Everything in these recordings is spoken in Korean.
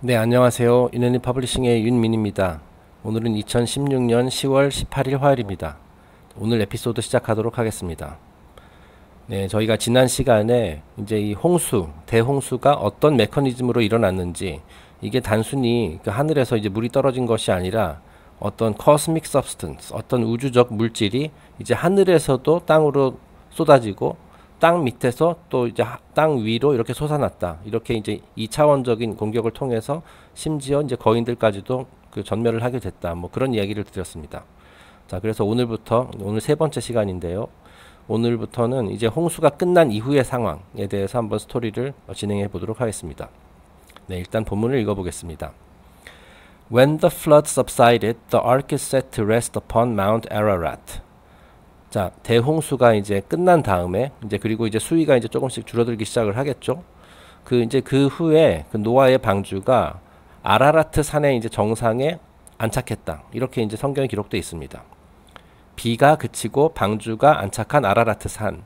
네, 안녕하세요. 인앤니퍼블리싱의 윤민입니다. 오늘은 2016년 10월 18일 화요일입니다. 오늘 에피소드 시작하도록 하겠습니다. 네, 저희가 지난 시간에 이제 이 홍수, 대홍수가 어떤 메커니즘으로 일어났는지 이게 단순히 그 하늘에서 이제 물이 떨어진 것이 아니라 어떤 코스믹 서브스턴스, 어떤 우주적 물질이 이제 하늘에서도 땅으로 쏟아지고 땅 밑에서 또 이제 땅 위로 이렇게 솟아났다. 이렇게 이제 2차원적인 공격을 통해서 심지어 이제 거인들까지도 그 전멸을 하게 됐다. 뭐 그런 이야기를 드렸습니다. 자, 그래서 오늘부터 오늘 세 번째 시간인데요. 오늘부터는 이제 홍수가 끝난 이후의 상황에 대해서 한번 스토리를 진행해 보도록 하겠습니다. 네, 일단 본문을 읽어 보겠습니다. When the flood subsided, the ark is set to rest upon Mount Ararat. 자, 대홍수가 이제 끝난 다음에 이제 그리고 이제 수위가 이제 조금씩 줄어들기 시작을 하겠죠. 그 이제 그 후에 그 노아의 방주가 아라라트 산의 이제 정상에 안착했다. 이렇게 이제 성경에 기록되어 있습니다. 비가 그치고 방주가 안착한 아라라트 산.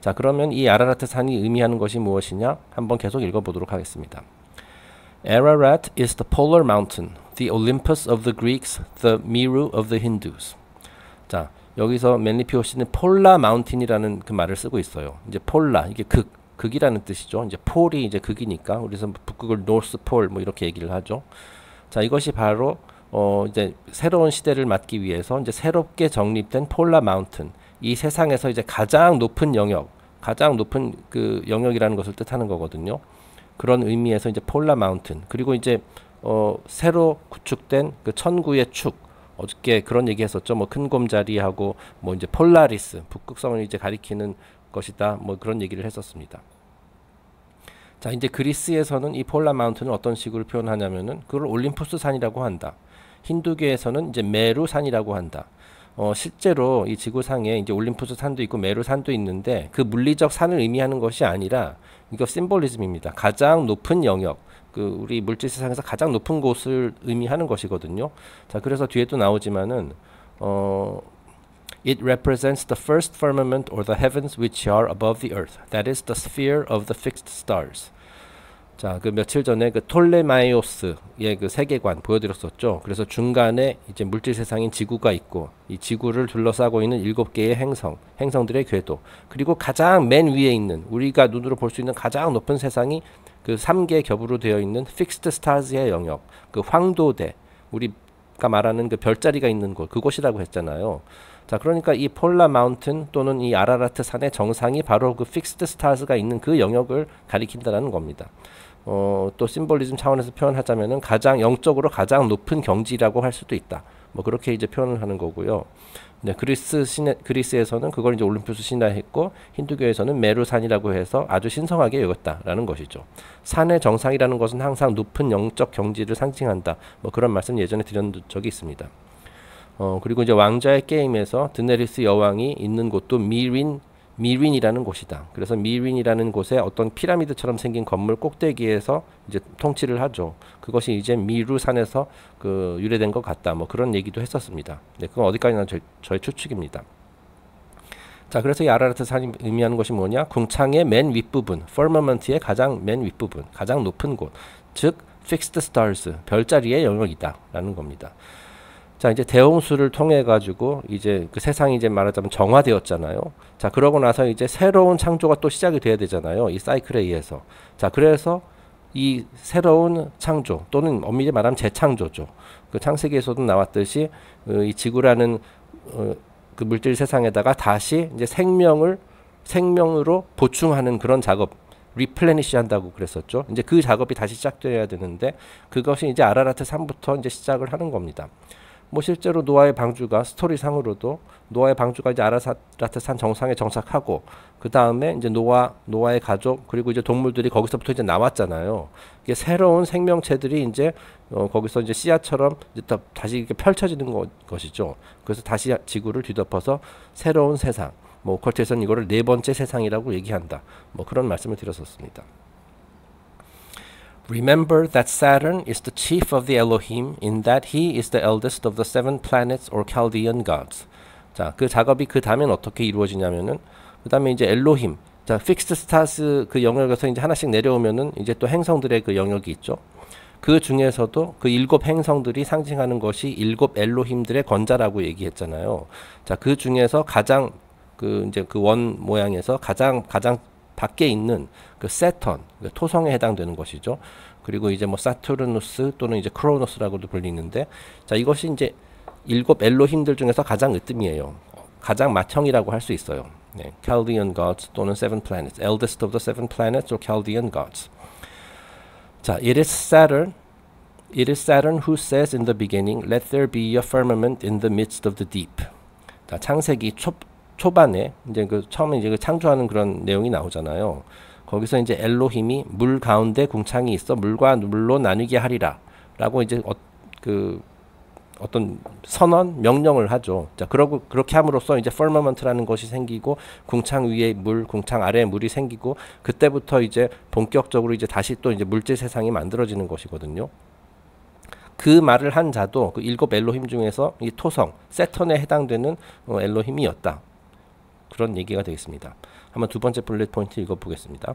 자, 그러면 이 아라라트 산이 의미하는 것이 무엇이냐? 한번 계속 읽어 보도록 하겠습니다. Ararat is the polar mountain, the Olympus of the Greeks, the Meru of the Hindus. 자, 여기서 맨리피오시는 폴라 마운틴이라는 그 말을 쓰고 있어요. 이제 폴라 이게 극 극이라는 뜻이죠. 이제 폴이 이제 극이니까 우리서 북극을 노스 폴 뭐 이렇게 얘기를 하죠. 자 이것이 바로 어 이제 새로운 시대를 맞기 위해서 이제 새롭게 정립된 폴라 마운틴 이 세상에서 이제 가장 높은 영역 가장 높은 그 영역이라는 것을 뜻하는 거거든요. 그런 의미에서 이제 폴라 마운틴 그리고 이제 어 새로 구축된 그 천구의 축 어저께 그런 얘기 했었죠. 뭐 큰 곰자리하고 뭐 이제 폴라리스 북극성을 이제 가리키는 것이다. 뭐 그런 얘기를 했었습니다. 자, 이제 그리스에서는 이 폴라 마운트는 어떤 식으로 표현하냐면은 그걸 올림푸스 산이라고 한다. 힌두교에서는 이제 메루 산이라고 한다. 어, 실제로 이 지구상에 이제 올림푸스 산도 있고 메루 산도 있는데 그 물리적 산을 의미하는 것이 아니라 이거 심볼리즘입니다. 가장 높은 영역, 그 우리 물질 세상에서 가장 높은 곳을 의미하는 것이거든요. 자, 그래서 뒤에 또 나오지만은 어 It represents the first firmament or the heavens which are above the earth. That is the sphere of the fixed stars. 자, 그 며칠 전에 그 톨레마이오스의 그 세계관 보여드렸었죠. 그래서 중간에 이제 물질 세상인 지구가 있고, 이 지구를 둘러싸고 있는 일곱 개의 행성, 행성들의 궤도, 그리고 가장 맨 위에 있는 우리가 눈으로 볼 수 있는 가장 높은 세상이 그 3개 겹으로 되어 있는 픽스트 스타즈의 영역, 그 황도대, 우리가 말하는 그 별자리가 있는 곳, 그곳이라고 했잖아요. 자, 그러니까 이 폴라 마운틴 또는 이 아라라트 산의 정상이 바로 그픽스트 스타즈가 있는 그 영역을 가리킨다는 겁니다. 어, 또 심볼리즘 차원에서 표현하자면은 가장 영적으로 가장 높은 경지라고 할 수도 있다. 뭐 그렇게 이제 표현을 하는 거고요. 네, 그리스 신에, 그리스에서는 그걸 이제 올림푸스 신화했고 힌두교에서는 메루산이라고 해서 아주 신성하게 여겼다라는 것이죠. 산의 정상이라는 것은 항상 높은 영적 경지를 상징한다. 뭐 그런 말씀 예전에 드린 적이 있습니다. 어, 그리고 이제 왕자의 게임에서 드네리스 여왕이 있는 곳도 미린 미윈이라는 곳이다. 그래서 미윈이라는 곳에 어떤 피라미드처럼 생긴 건물 꼭대기에서 이제 통치를 하죠. 그것이 이제 미루산에서 그 유래된 것 같다. 뭐 그런 얘기도 했었습니다. 네, 그건 어디까지나 저, 저의 추측입니다. 자, 그래서 이 아라라트 산이 의미하는 것이 뭐냐? 궁창의 맨 윗부분, firmament의 가장 맨 윗부분, 가장 높은 곳, 즉 fixed stars, 별자리의 영역이다라는 겁니다. 자 이제 대홍수를 통해 가지고 이제 그 세상이 이제 말하자면 정화되었잖아요. 자 그러고 나서 이제 새로운 창조가 또 시작이 돼야 되잖아요. 이 사이클에 의해서. 자 그래서 이 새로운 창조 또는 엄밀히 말하면 재창조죠. 그 창세기에서도 나왔듯이 어, 이 지구라는 어, 그 물질 세상에다가 다시 이제 생명을 생명으로 보충하는 그런 작업 리플레니시 한다고 그랬었죠. 이제 그 작업이 다시 시작되어야 되는데 그것이 이제 아라라트 3부터 이제 시작을 하는 겁니다. 뭐 실제로 노아의 방주가 스토리상으로도 노아의 방주가 이제 아라사라트산 정상에 정착하고 그 다음에 이제 노아 노아의 가족 그리고 이제 동물들이 거기서부터 이제 나왔잖아요. 이게 새로운 생명체들이 이제 어, 거기서 이제 씨앗처럼 이제 다시 이렇게 펼쳐지는 거, 것이죠. 그래서 다시 지구를 뒤덮어서 새로운 세상. 뭐오트에서는 이거를 네 번째 세상이라고 얘기한다. 뭐 그런 말씀을 드렸었습니다. Remember that Saturn is the chief of the Elohim in that he is the eldest of the seven planets or Chaldean gods. 자, 그 작업이 그 다음엔 어떻게 이루어지냐면은 그 다음에 이제 엘로힘. 자, 픽스드 스타스 그 영역에서 이제 하나씩 내려오면은 이제 또 행성들의 그 영역이 있죠. 그 중에서도 그 일곱 행성들이 상징하는 것이 일곱 엘로힘들의 권자라고 얘기했잖아요. 자, 그 중에서 가장 그 이제 그 원 모양에서 가장 가장 밖에 있는 그 세턴, 그 토성에 해당되는 것이죠. 그리고 이제 뭐 사투르누스 또는 이제 크로노스라고도 불리는데 자, 이것이 이제 일곱 엘로힘들 중에서 가장 으뜸이에요. 가장 마청이라고 할 수 있어요. 네, Chaldean gods 또는 seven planets, eldest of the seven planets or Chaldean gods. 자, it is Saturn. It is Saturn who says in the beginning, Let there be a firmament in the midst of the deep. 자, 창세기 초, 초반에 이제 그 처음에 이제 그 창조하는 그런 내용이 나오잖아요. 거기서 이제 엘로힘이 물 가운데 궁창이 있어 물과 물로 나누게 하리라라고 이제 어, 그 어떤 선언 명령을 하죠. 자, 그러고 그렇게 함으로써 이제 퍼머먼트라는 것이 생기고 궁창 위에 물, 궁창 아래에 물이 생기고 그때부터 이제 본격적으로 이제 다시 또 이제 물질 세상이 만들어지는 것이거든요. 그 말을 한 자도 그 일곱 엘로힘 중에서 이 토성 세턴에 해당되는 어, 엘로힘이었다. 그런 얘기가 되겠습니다. 한번 두 번째 블릿 포인트 읽어보겠습니다.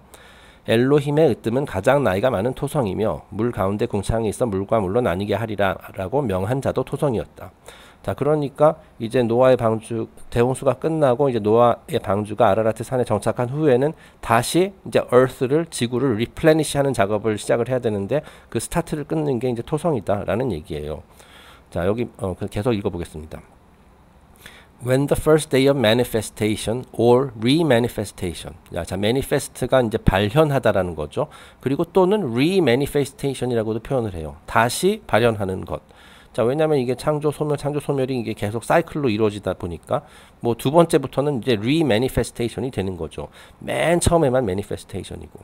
엘로힘의 으뜸은 가장 나이가 많은 토성이며 물 가운데 궁창이 있어 물과 물로 나뉘게 하리라라고 명한 자도 토성이었다. 자, 그러니까 이제 노아의 방주 대홍수가 끝나고 이제 노아의 방주가 아라라트 산에 정착한 후에는 다시 이제 얼스를 지구를 리플래니시하는 작업을 시작을 해야 되는데 그 스타트를 끊는 게 이제 토성이다라는 얘기예요. 자, 여기 어, 그 계속 읽어보겠습니다. when the first day of manifestation or remanifestation. 자, manifest가 이제 발현하다라는 거죠. 그리고 또는 remanifestation이라고도 표현을 해요. 다시 발현하는 것. 자, 왜냐면 이게 창조 소멸, 창조 소멸이 이게 계속 사이클로 이루어지다 보니까 뭐 두 번째부터는 이제 remanifestation이 되는 거죠. 맨 처음에만 manifestation이고.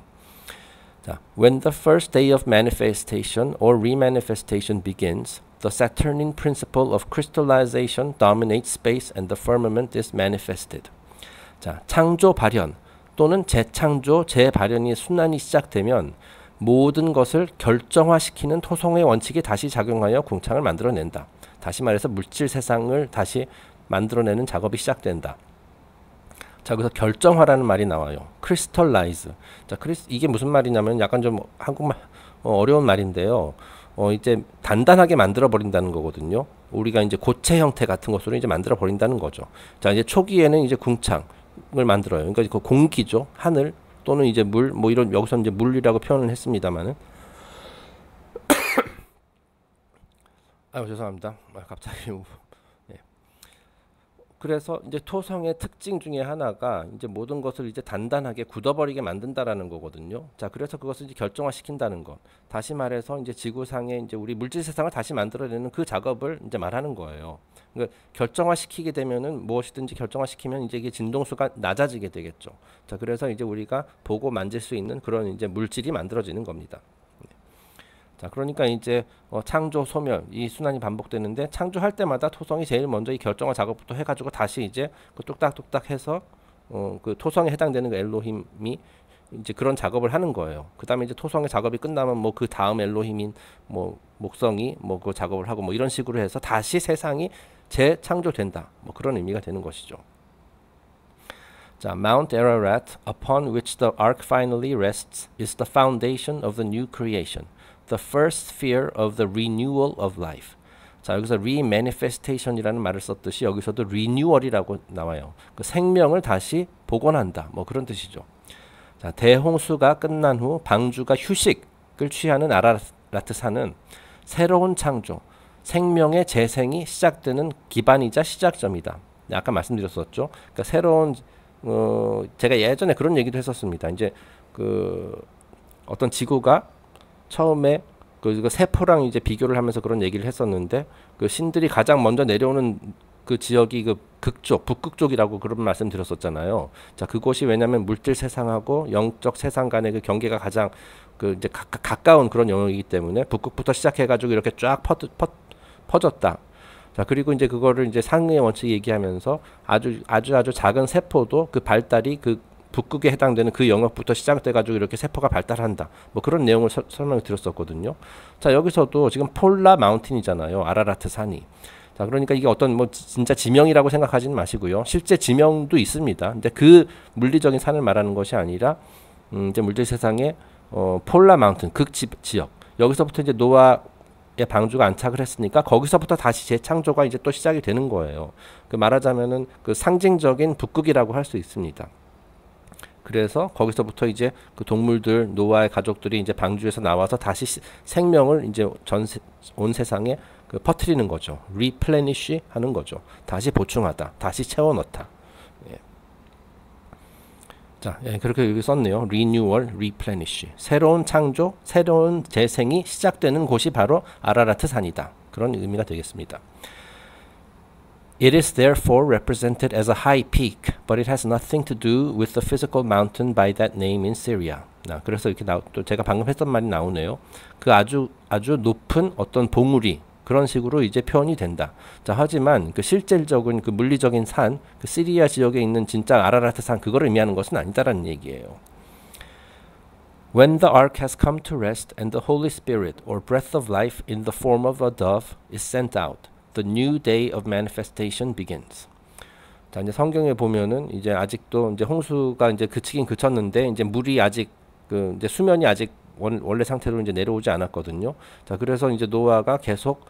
자, when the first day of manifestation or remanifestation begins, the Saturnine principle of crystallization dominates space and the firmament is manifested. 자, 창조 발현 또는 재창조, 재발현이 순환이 시작되면 모든 것을 결정화시키는 토성의 원칙이 다시 작용하여 궁창을 만들어낸다. 다시 말해서 물질 세상을 다시 만들어내는 작업이 시작된다. 자, 그래서 결정화라는 말이 나와요. 크리스털라이즈. 자, 크리스 이게 무슨 말이냐면 약간 좀 한국말 어, 어려운 말인데요. 어, 이제 단단하게 만들어 버린다는 거거든요. 우리가 이제 고체 형태 같은 것으로 이제 만들어 버린다는 거죠. 자, 이제 초기에는 이제 궁창을 만들어요. 그러니까 그 공기죠. 하늘 또는 이제 물 뭐 이런 여기서 이제 물이라고 표현을 했습니다만은 아유 죄송합니다. 아, 갑자기 그래서 이제 토성의 특징 중에 하나가 이제 모든 것을 이제 단단하게 굳어버리게 만든다라는 거거든요. 자, 그래서 그것을 이제 결정화시킨다는 것. 다시 말해서 이제 지구상에 이제 우리 물질 세상을 다시 만들어내는 그 작업을 이제 말하는 거예요. 그러니까 결정화시키게 되면은 무엇이든지 결정화시키면 이제 이게 진동수가 낮아지게 되겠죠. 자, 그래서 이제 우리가 보고 만질 수 있는 그런 이제 물질이 만들어지는 겁니다. 그러니까 이제 어 창조 소멸 이 순환이 반복되는데 창조할 때마다 토성이 제일 먼저 이 결정화 작업부터 해가지고 다시 이제 그 뚝딱뚝딱 해서 어그 토성에 해당되는 그 엘로힘이 이제 그런 작업을 하는 거예요. 그 다음에 이제 토성의 작업이 끝나면 뭐 그 다음 엘로힘인 뭐 목성이 뭐 그 작업을 하고 뭐 이런 식으로 해서 다시 세상이 재창조된다. 뭐 그런 의미가 되는 것이죠. 자, Mount Ararat upon which the ark finally rests is the foundation of the new creation. the first fear of the renewal of life. 자 여기서 remanifestation이라는 말을 썼듯이 여기서도 renewal이라고 나와요. 그 생명을 다시 복원한다. 뭐 그런 뜻이죠. 자 대홍수가 끝난 후 방주가 휴식을 취하는 아라라트산은 새로운 창조, 생명의 재생이 시작되는 기반이자 시작점이다. 아까 말씀드렸었죠. 그러니까 새로운 어, 제가 예전에 그런 얘기도 했었습니다. 이제 그 어떤 지구가 처음에 그, 그, 세포랑 이제 비교를 하면서 그런 얘기를 했었는데 그 신들이 가장 먼저 내려오는 그 지역이 그 극쪽, 북극 쪽이라고 그런 말씀 드렸었잖아요. 자, 그곳이 왜냐하면 물질 세상하고 영적 세상 간의 그 경계가 가장 그 이제 가, 가까운 그런 영역이기 때문에 북극부터 시작해가지고 이렇게 쫙 퍼, 퍼, 퍼졌다. 자, 그리고 이제 그거를 이제 상응의 원칙 얘기하면서 아주 아주 아주 작은 세포도 그 발달이 그 북극에 해당되는 그 영역부터 시작돼 가지고 이렇게 세포가 발달한다. 뭐 그런 내용을 서, 설명을 드렸었거든요. 자, 여기서도 지금 폴라 마운틴이잖아요. 아라라트 산이. 자, 그러니까 이게 어떤 뭐 진짜 지명이라고 생각하지는 마시고요. 실제 지명도 있습니다. 근데 그 물리적인 산을 말하는 것이 아니라 음, 이제 물질 세상의 어, 폴라 마운틴 극 지, 지역. 여기서부터 이제 노아 의 방주가 안착을 했으니까 거기서부터 다시 재창조가 이제 또 시작이 되는 거예요. 그 말하자면은 그 상징적인 북극이라고 할 수 있습니다. 그래서 거기서부터 이제 그 동물들 노아의 가족들이 이제 방주에서 나와서 다시 시, 생명을 이제 전 온 세상에 그 퍼트리는 거죠. replenish 하는 거죠. 다시 보충하다, 다시 채워 넣다. 예. 자, 예, 그렇게 여기 썼네요. renewal, replenish. 새로운 창조, 새로운 재생이 시작되는 곳이 바로 아라라트 산이다. 그런 의미가 되겠습니다. It is therefore represented as a high peak, but it has nothing to do with the physical mountain by that name in Syria. 아, 그래서 이렇게 나, 또 제가 방금 했던 말이 나오네요. 그 아주 아주 높은 어떤 봉우리 그런 식으로 이제 표현이 된다. 자, 하지만 그 실질적인 그 물리적인 산, 그 시리아 지역에 있는 진짜 아라라트 산 그거를 의미하는 것은 아니다라는 얘기예요. When the ark has come to rest and the Holy Spirit or breath of life in the form of a dove is sent out, The new day of manifestation begins. 자, 이제 성경에 보면은 이제 아직도 이제 홍수가 이제 그치긴 그쳤는데 이제 물이 아직 그 이제 수면이 아직 원, 원래 상태로 이제 내려오지 않았거든요. 자, 그래서 이제 노아가 계속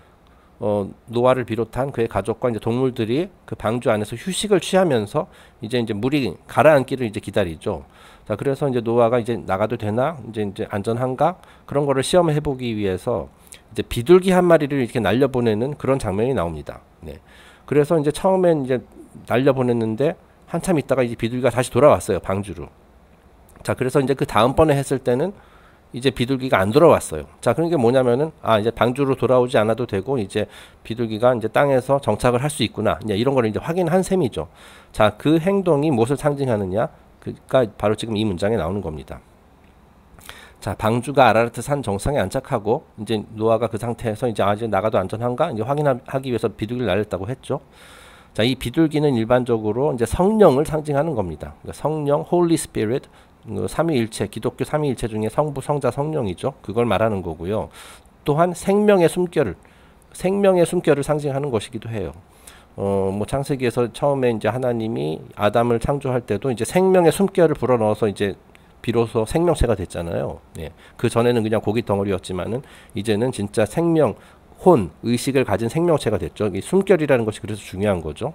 어, 노아를 비롯한 그의 가족과 이제 동물들이 그 방주 안에서 휴식을 취하면서 이제 이제 물이 가라앉기를 이제 기다리죠. 자, 그래서 이제 노아가 이제 나가도 되나? 이제 이제 안전한가? 그런 거를 시험해 보기 위해서 이제 비둘기 한 마리를 이렇게 날려보내는 그런 장면이 나옵니다. 네. 그래서 이제 처음엔 이제 날려보냈는데 한참 있다가 이제 비둘기가 다시 돌아왔어요. 방주로. 자, 그래서 이제 그 다음번에 했을 때는 이제 비둘기가 안 돌아왔어요. 자, 그런 게 뭐냐면은 아, 이제 방주로 돌아오지 않아도 되고 이제 비둘기가 이제 땅에서 정착을 할 수 있구나. 이제 네, 이런 걸 이제 확인한 셈이죠. 자, 그 행동이 무엇을 상징하느냐? 그니까 바로 지금 이 문장에 나오는 겁니다. 자, 방주가 아라르트 산 정상에 안착하고 이제 노아가 그 상태에서 이제 아이 나가도 안전한가 이제 확인하기 위해서 비둘기를 날렸다고 했죠. 자, 이 비둘기는 일반적으로 이제 성령을 상징하는 겁니다. 그러니까 성령, 홀리 스피릿 p 삼위일체, 기독교 삼위일체 중에 성부, 성자, 성령이죠. 그걸 말하는 거고요. 또한 생명의 숨결을 생명의 숨결을 상징하는 것이기도 해요. 어, 뭐 창세기에서 처음에 이제 하나님이 아담을 창조할 때도 이제 생명의 숨결을 불어넣어서 이제 비로소 생명체가 됐잖아요. 예. 그 전에는 그냥 고기 덩어리였지만은 이제는 진짜 생명, 혼, 의식을 가진 생명체가 됐죠. 이 숨결이라는 것이 그래서 중요한 거죠.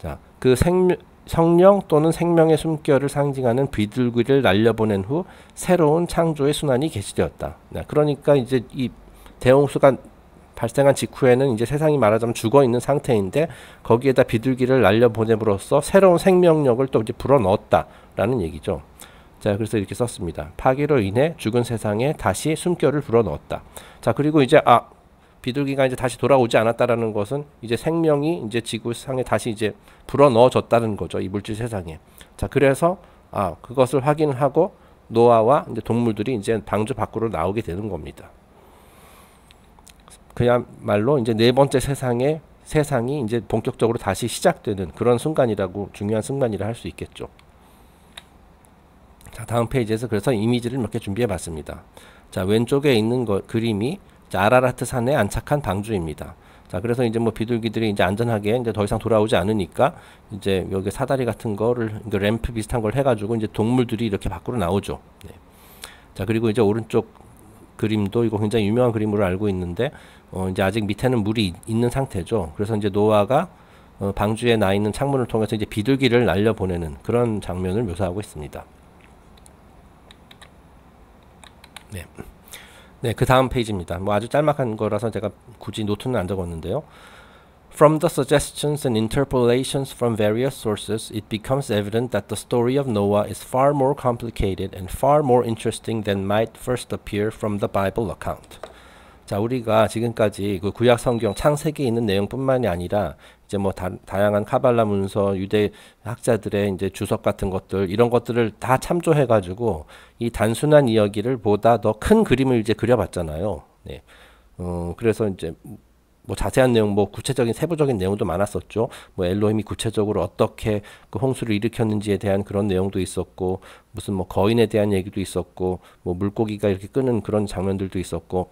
자, 그 생명, 성령 또는 생명의 숨결을 상징하는 비둘기를 날려보낸 후 새로운 창조의 순환이 개시되었다. 네, 그러니까 이제 이 대홍수가 발생한 직후에는 이제 세상이 말하자면 죽어 있는 상태인데 거기에다 비둘기를 날려보냄으로써 새로운 생명력을 또 이제 불어 넣었다라는 얘기죠. 자, 그래서 이렇게 썼습니다. 파괴로 인해 죽은 세상에 다시 숨결을 불어넣었다. 자, 그리고 이제 아 비둘기가 이제 다시 돌아오지 않았다라는 것은 이제 생명이 이제 지구상에 다시 이제 불어넣어졌다는 거죠. 이 물질 세상에. 자, 그래서 아 그것을 확인하고 노아와 이제 동물들이 이제 방주 밖으로 나오게 되는 겁니다. 그야말로 이제 네 번째 세상에 세상이 이제 본격적으로 다시 시작되는 그런 순간이라고 중요한 순간이라 할 수 있겠죠. 자, 다음 페이지에서 그래서 이미지를 몇 개 준비해 봤습니다. 자, 왼쪽에 있는 거, 그림이 아라라트 산에 안착한 방주입니다. 자, 그래서 이제 뭐 비둘기들이 이제 안전하게 이제 더 이상 돌아오지 않으니까 이제 여기 사다리 같은 거를 그 램프 비슷한 걸 해가지고 이제 동물들이 이렇게 밖으로 나오죠. 네. 자, 그리고 이제 오른쪽 그림도 이거 굉장히 유명한 그림으로 알고 있는데 어, 이제 아직 밑에는 물이 있는 상태죠. 그래서 이제 노아가 어, 방주에 나 있는 창문을 통해서 이제 비둘기를 날려 보내는 그런 장면을 묘사하고 있습니다. 네. 네, 그 다음 페이지입니다. 뭐 아주 짤막한 거라서 제가 굳이 노트는 안 적었는데요. From the suggestions and interpolations from various sources, it becomes evident that the story of Noah is far more complicated and far more interesting than might first appear from the Bible account. 자, 우리가 지금까지 그 구약 성경 창세기에 있는 내용뿐만이 아니라 이제 뭐 다, 양한 카발라 문서, 유대 학자들의 이제 주석 같은 것들 이런 것들을 다 참조해 가지고 이 단순한 이야기를 보다 더 큰 그림을 이제 그려 봤잖아요. 네. 어, 그래서 이제 뭐 자세한 내용, 뭐 구체적인 세부적인 내용도 많았었죠. 뭐 엘로힘이 구체적으로 어떻게 그 홍수를 일으켰는지에 대한 그런 내용도 있었고, 무슨 뭐 거인에 대한 얘기도 있었고, 뭐 물고기가 이렇게 끄는 그런 장면들도 있었고,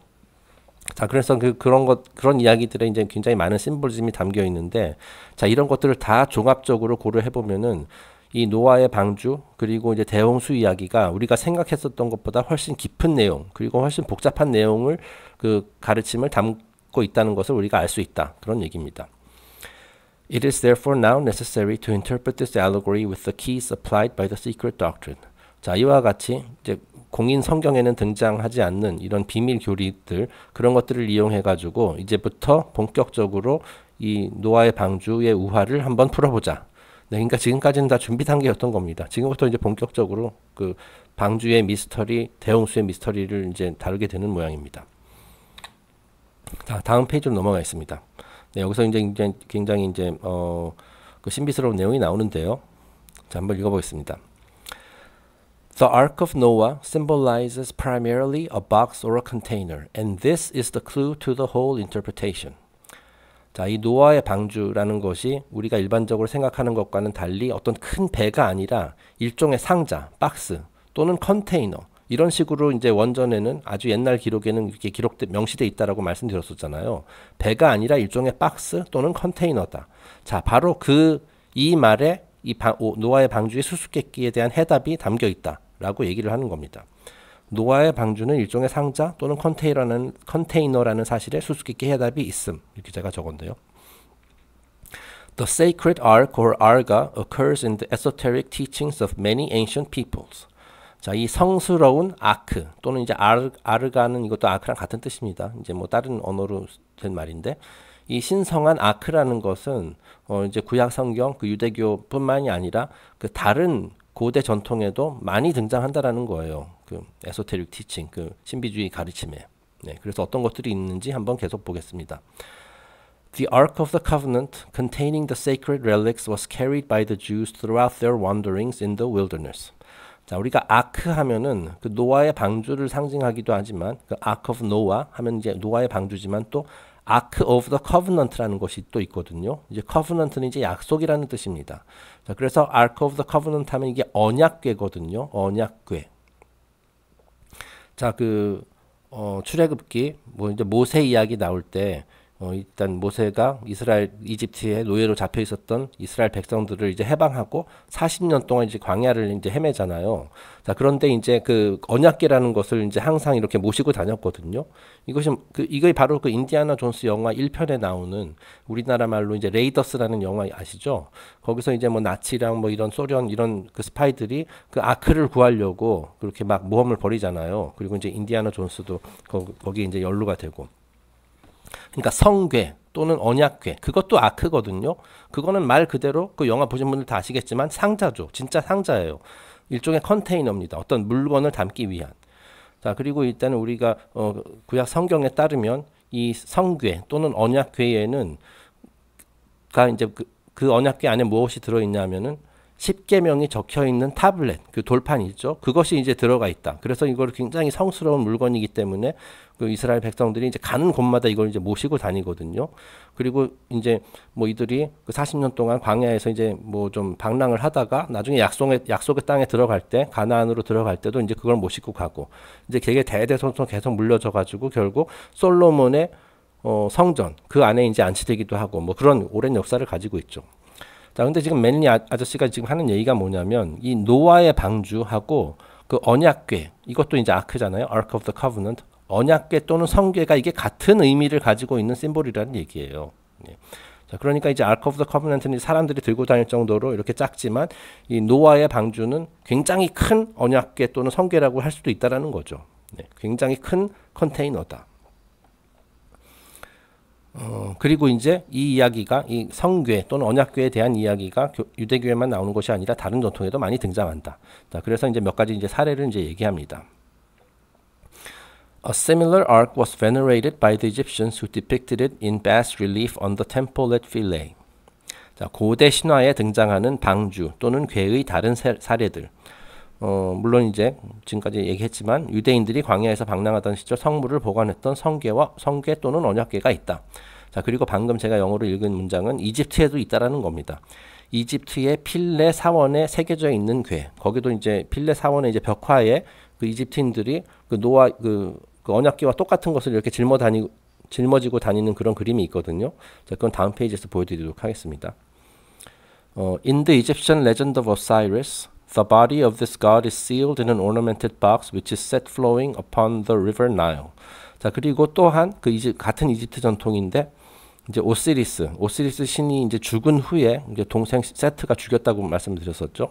자, 그래서 그, 그런 것, 그런 이야기들에 이제 굉장히 많은 심볼즘이 담겨 있는데, 자, 이런 것들을 다 종합적으로 고려해 보면은, 이 노아의 방주 그리고 이제 대홍수 이야기가 우리가 생각했었던 것보다 훨씬 깊은 내용 그리고 훨씬 복잡한 내용을 그 가르침을 담고 있다는 것을 우리가 알 수 있다 그런 얘기입니다. It is therefore now necessary to interpret this allegory with the keys applied by the secret doctrine. 자, 이와 같이 이제 공인 성경에는 등장하지 않는 이런 비밀 교리들 그런 것들을 이용해 가지고 이제부터 본격적으로 이 노아의 방주의 우화를 한번 풀어보자. 네, 그러니까 지금까지는 다 준비 단계였던 겁니다. 지금부터 이제 본격적으로 그 방주의 미스터리, 대홍수의 미스터리를 이제 다루게 되는 모양입니다. 자, 다음 페이지로 넘어가겠습니다. 네, 여기서 이제 굉장히, 이제 어, 그 신비스러운 내용이 나오는데요. 자, 한번 읽어보겠습니다. The Ark of Noah symbolizes primarily a box or a container, and this is the clue to the whole interpretation. 자, 이 노아의 방주라는 것이 우리가 일반적으로 생각하는 것과는 달리 어떤 큰 배가 아니라 일종의 상자, 박스 또는 컨테이너 이런 식으로 이제 원전에는 아주 옛날 기록에는 이렇게 기록돼 명시돼 있다라고 말씀드렸었잖아요. 배가 아니라 일종의 박스 또는 컨테이너다. 자, 바로 그 이 말에 이 바, 오, 노아의 방주의 수수께끼에 대한 해답이 담겨 있다. 라고 얘기를 하는 겁니다. 노아의 방주는 일종의 상자 또는 컨테이너라는, 컨테이너라는 사실에 수수께끼 해답이 있음. 이렇게 제가 적었는데요. The sacred ark or arga occurs in the esoteric teachings of many ancient peoples. 자, 이 성스러운 아크 또는 이제 아르, 아르가는 이것도 아크랑 같은 뜻입니다. 이제 뭐 다른 언어로 된 말인데 이 신성한 아크라는 것은 어 이제 구약 성경 그 유대교뿐만이 아니라 그 다른 고대 전통에도 많이 등장한다라는 거예요. 그 에소테릭 티칭, 그 신비주의 가르침에. 네, 그래서 어떤 것들이 있는지 한번 계속 보겠습니다. The Ark of the Covenant containing the sacred relics was carried by the Jews throughout their wanderings in the wilderness. 자, 우리가 아크 하면은 그 노아의 방주를 상징하기도 하지만 그 Ark of Noah 하면 이제 노아의 방주지만 또 아크 오브 더 커브넌트라는 것이또 있거든요. 이제 커브넌트는 이제 약속이라는 뜻입니다. 자, 그래서 아크 오브 더 커브넌트 하면 이게 언약궤거든요. 언약궤. 자, 그 어, 출애굽기 뭐 이제 모세 이야기 나올 때 어, 일단 모세가 이스라엘 이집트의 노예로 잡혀 있었던 이스라엘 백성들을 이제 해방하고 40년 동안 이제 광야를 이제 헤매잖아요. 자, 그런데 이제 그 언약계라는 것을 이제 항상 이렇게 모시고 다녔거든요. 이것이 그 이거 바로 그 인디아나 존스 영화 1편에 나오는 우리나라 말로 이제 레이더스라는 영화 아시죠? 거기서 이제 뭐 나치랑 뭐 이런 소련 이런 그 스파이들이 그 아크를 구하려고 그렇게 막 모험을 벌이잖아요. 그리고 이제 인디아나 존스도 거, 거기 이제 연루가 되고 그러니까 성괴 또는 언약괴 그것도 아크거든요. 그거는 말 그대로 그 영화 보신 분들 다 아시겠지만 상자죠. 진짜 상자예요. 일종의 컨테이너입니다. 어떤 물건을 담기 위한. 자 그리고 일단 우리가 어, 구약 성경에 따르면 이 성괴 또는 언약괴에는 가 이제 그, 그 언약궤 안에 무엇이 들어있냐면은 십계명이 적혀 있는 타블렛, 그 돌판 있죠. 그것이 이제 들어가 있다. 그래서 이걸 굉장히 성스러운 물건이기 때문에 그 이스라엘 백성들이 이제 가는 곳마다 이걸 이제 모시고 다니거든요. 그리고 이제 뭐 이들이 그 40년 동안 광야에서 이제 뭐 좀 방랑을 하다가 나중에 약속의 약속의 땅에 들어갈 때 가나안으로 들어갈 때도 이제 그걸 모시고 가고 이제 되게 대대손손 계속 물려져 가지고 결국 솔로몬의 어 성전 그 안에 이제 안치되기도 하고 뭐 그런 오랜 역사를 가지고 있죠. 자, 근데 지금 멜리 아, 아저씨가 지금 하는 얘기가 뭐냐면 이 노아의 방주하고 그 언약궤 이것도 이제 아크잖아요. Ark of the Covenant. 언약궤 또는 성궤가 이게 같은 의미를 가지고 있는 심볼이라는 얘기예요. 예. 자, 그러니까 이제 Ark of the Covenant는 사람들이 들고 다닐 정도로 이렇게 작지만 이 노아의 방주는 굉장히 큰 언약궤 또는 성궤라고 할 수도 있다라는 거죠. 예. 굉장히 큰 컨테이너다. 어, 그리고 이제 이 이야기가 이 성교회 또는 언약교에 대한 이야기가 교, 유대교에만 나오는 것이 아니라 다른 전통에도 많이 등장한다. 자, 그래서 이제 몇 가지 이제 사례를 이제 얘기합니다. A similar ark was venerated by the Egyptians who depicted it in bas relief on the temple at Philae. 자, 고대 신화에 등장하는 방주 또는 괴의 다른 사, 사례들 어, 물론 이제 지금까지 얘기했지만 유대인들이 광야에서 방랑하던 시절 성물을 보관했던 성계와 성계 또는 언약계가 있다. 자, 그리고 방금 제가 영어로 읽은 문장은 이집트에도 있다라는 겁니다. 이집트의 필레 사원에 새겨져 있는 괴. 거기도 이제 필레 사원의 이제 벽화에 그 이집트인들이 그 노아 그, 그 언약계와 똑같은 것을 이렇게 짊어 다니 짊어지고 다니는 그런 그림이 있거든요. 자, 그건 다음 페이지에서 보여드리도록 하겠습니다. 어, in the Egyptian legend of Osiris, The body of this god is sealed in an ornamented box which is set flowing upon the river Nile. 자, 그리고 또한 그 이집, 같은 이집트 전통인데 이제 오시리스, 오시리스 신이 이제 죽은 후에 이제 동생 세트가 죽였다고 말씀드렸었죠.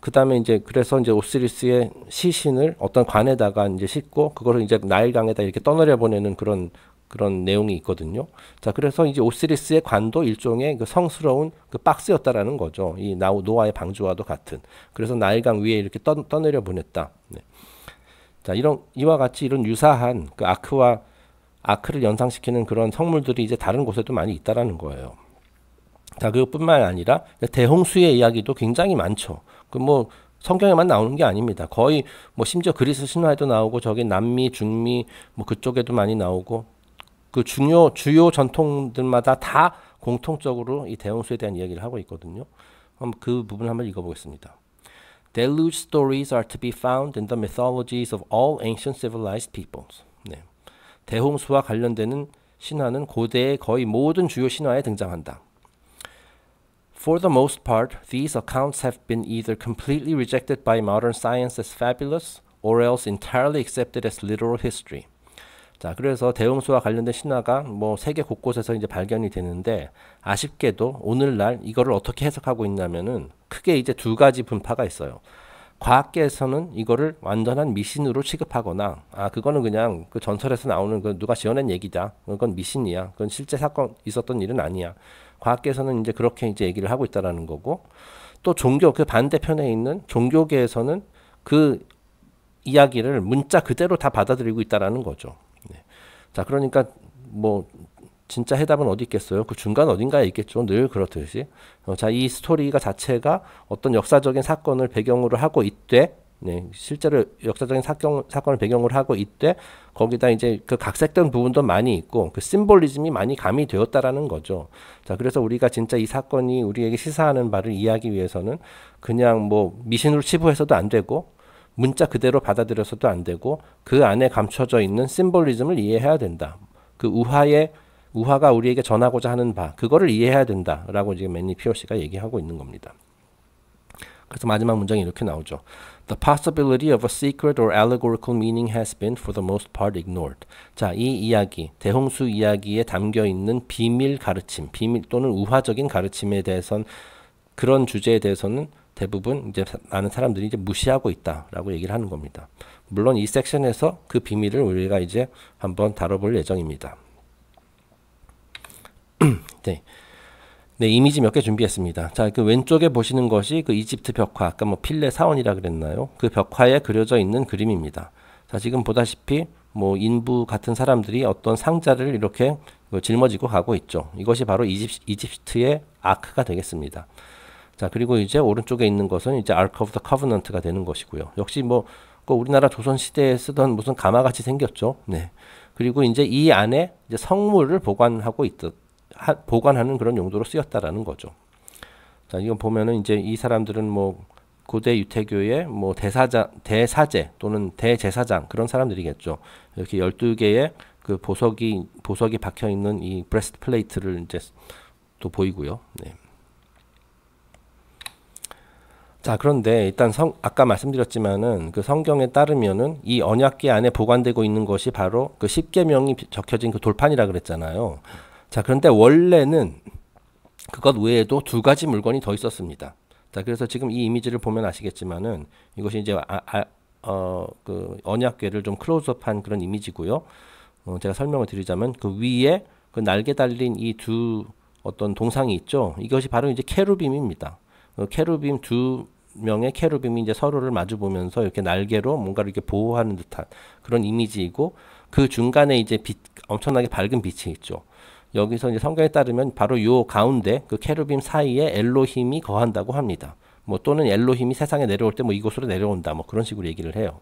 그 다음에 이제 그래서 이제 오시리스의 시신을 어떤 관에다가 이제 싣고 그거를 이제 나일강에다 이렇게 떠내려 보내는 그런 그런 내용이 있거든요. 자, 그래서 이제 오시리스의 관도 일종의 그 성스러운 그 박스였다라는 거죠. 이 나우, 노아의 방주와도 같은. 그래서 나일강 위에 이렇게 떠, 떠내려 보냈다. 네. 자, 이런, 이와 같이 이런 유사한 그 아크와 아크를 연상시키는 그런 성물들이 이제 다른 곳에도 많이 있다라는 거예요. 자, 그뿐만 아니라 대홍수의 이야기도 굉장히 많죠. 그 뭐, 성경에만 나오는 게 아닙니다. 거의 뭐 심지어 그리스 신화에도 나오고 저기 남미, 중미 뭐 그쪽에도 많이 나오고 그 중요 주요 전통들마다 다 공통적으로 이 대홍수에 대한 이야기를 하고 있거든요. 그럼 그 부분을 한번 읽어보겠습니다. Deluge stories are to be found in the mythologies of all ancient civilized peoples. 네. 대홍수와 관련되는 신화는 고대의 거의 모든 주요 신화에 등장한다. For the most part, these accounts have been either completely rejected by modern science as fabulous or else entirely accepted as literal history. 자, 그래서 대홍수와 관련된 신화가 뭐 세계 곳곳에서 이제 발견이 되는데 아쉽게도 오늘날 이거를 어떻게 해석하고 있냐면은 크게 이제 두 가지 분파가 있어요. 과학계에서는 이거를 완전한 미신으로 취급하거나 아 그거는 그냥 그 전설에서 나오는 그 누가 지어낸 얘기다 그건 미신이야 그건 실제 사건 있었던 일은 아니야 과학계에서는 이제 그렇게 이제 얘기를 하고 있다라는 거고 또 종교 그 반대편에 있는 종교계에서는 그 이야기를 문자 그대로 다 받아들이고 있다라는 거죠 자, 그러니까 뭐 진짜 해답은 어디 있겠어요? 그 중간 어딘가에 있겠죠. 늘 그렇듯이. 어, 자, 이 스토리가 자체가 어떤 역사적인 사건을 배경으로 하고 있되, 네, 실제로 역사적인 사건, 사건을 배경으로 하고 있되, 거기다 이제 그 각색된 부분도 많이 있고, 그 심볼리즘이 많이 가미되었다라는 거죠. 자, 그래서 우리가 진짜 이 사건이 우리에게 시사하는 바를 이해하기 위해서는 그냥 뭐 미신으로 치부해서도 안 되고, 문자 그대로 받아들여서도 안 되고 그 안에 감춰져 있는 심볼리즘을 이해해야 된다. 그 우화의 우화가 우리에게 전하고자 하는 바 그거를 이해해야 된다라고 지금 맨니 피어 씨가 얘기하고 있는 겁니다. 그래서 마지막 문장이 이렇게 나오죠. The possibility of a secret or allegorical meaning has been for the most part ignored. 자, 이 이야기, 대홍수 이야기에 담겨 있는 비밀 가르침, 비밀 또는 우화적인 가르침에 대해선 그런 주제에 대해서는 대부분 이제 많은 사람들이 이제 무시하고 있다라고 얘기를 하는 겁니다. 물론 이 섹션에서 그 비밀을 우리가 이제 한번 다뤄볼 예정입니다. 네. 네, 이미지 몇 개 준비했습니다. 자, 그 왼쪽에 보시는 것이 그 이집트 벽화, 아까 뭐 필레 사원이라 그랬나요? 그 벽화에 그려져 있는 그림입니다. 자, 지금 보다시피 뭐 인부 같은 사람들이 어떤 상자를 이렇게 뭐 짊어지고 가고 있죠. 이것이 바로 이집, 이집트의 아크가 되겠습니다. 자 그리고 이제 오른쪽에 있는 것은 이제 아크 오브 더 커브넌트가 되는 것이고요. 역시 뭐그 우리나라 조선 시대에 쓰던 무슨 가마같이 생겼죠. 네. 그리고 이제 이 안에 이제 성물을 보관하고 있듯 하, 보관하는 그런 용도로 쓰였다라는 거죠. 자 이건 보면은 이제 이 사람들은 뭐 고대 유태교의 뭐 대사자 대사제 또는 대제사장 그런 사람들이겠죠. 이렇게 12개의 그 보석이 보석이 박혀 있는 이 브레스트 플레이트를 이제 또 보이고요. 네. 자, 그런데 일단 성, 아까 말씀드렸지만은 그 성경에 따르면은 이 언약계 안에 보관되고 있는 것이 바로 그 10계명이 적혀진 그 돌판이라 그랬잖아요. 자, 그런데 원래는 그것 외에도 두 가지 물건이 더 있었습니다. 자, 그래서 지금 이 이미지를 보면 아시겠지만은 이것이 이제 아, 아 어, 그 언약궤를 좀 클로즈업한 그런 이미지고요. 어, 제가 설명을 드리자면 그 위에 그 날개 달린 이 두 어떤 동상이 있죠. 이것이 바로 이제 케루빔입니다 어, 캐루빔 두 명의 캐루빔이 이제 서로를 마주 보면서 이렇게 날개로 뭔가를 이렇게 보호하는 듯한 그런 이미지이고 그 중간에 이제 빛 엄청나게 밝은 빛이 있죠. 여기서 이제 성경에 따르면 바로 요 가운데 그 캐루빔 사이에 엘로힘이 거한다고 합니다. 뭐 또는 엘로힘이 세상에 내려올 때 뭐 이곳으로 내려온다 뭐 그런 식으로 얘기를 해요.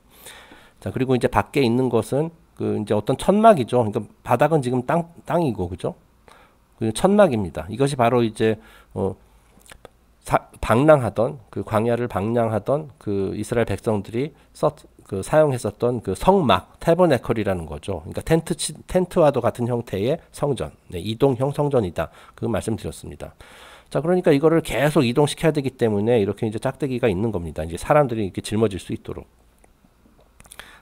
자 그리고 이제 밖에 있는 것은 그 이제 어떤 천막이죠. 그러니까 바닥은 지금 땅 땅이고 그죠? 그 천막입니다. 이것이 바로 이제 어, 방랑하던 그 광야를 방랑하던 그 이스라엘 백성들이 썼, 그 사용했었던 그 성막 테버네컬이라는 거죠. 그러니까 텐트 텐트와도 같은 형태의 성전, 네, 이동형 성전이다. 그 말씀드렸습니다. 자, 그러니까 이거를 계속 이동시켜야 되기 때문에 이렇게 이제 짝대기가 있는 겁니다. 이제 사람들이 이렇게 짊어질 수 있도록.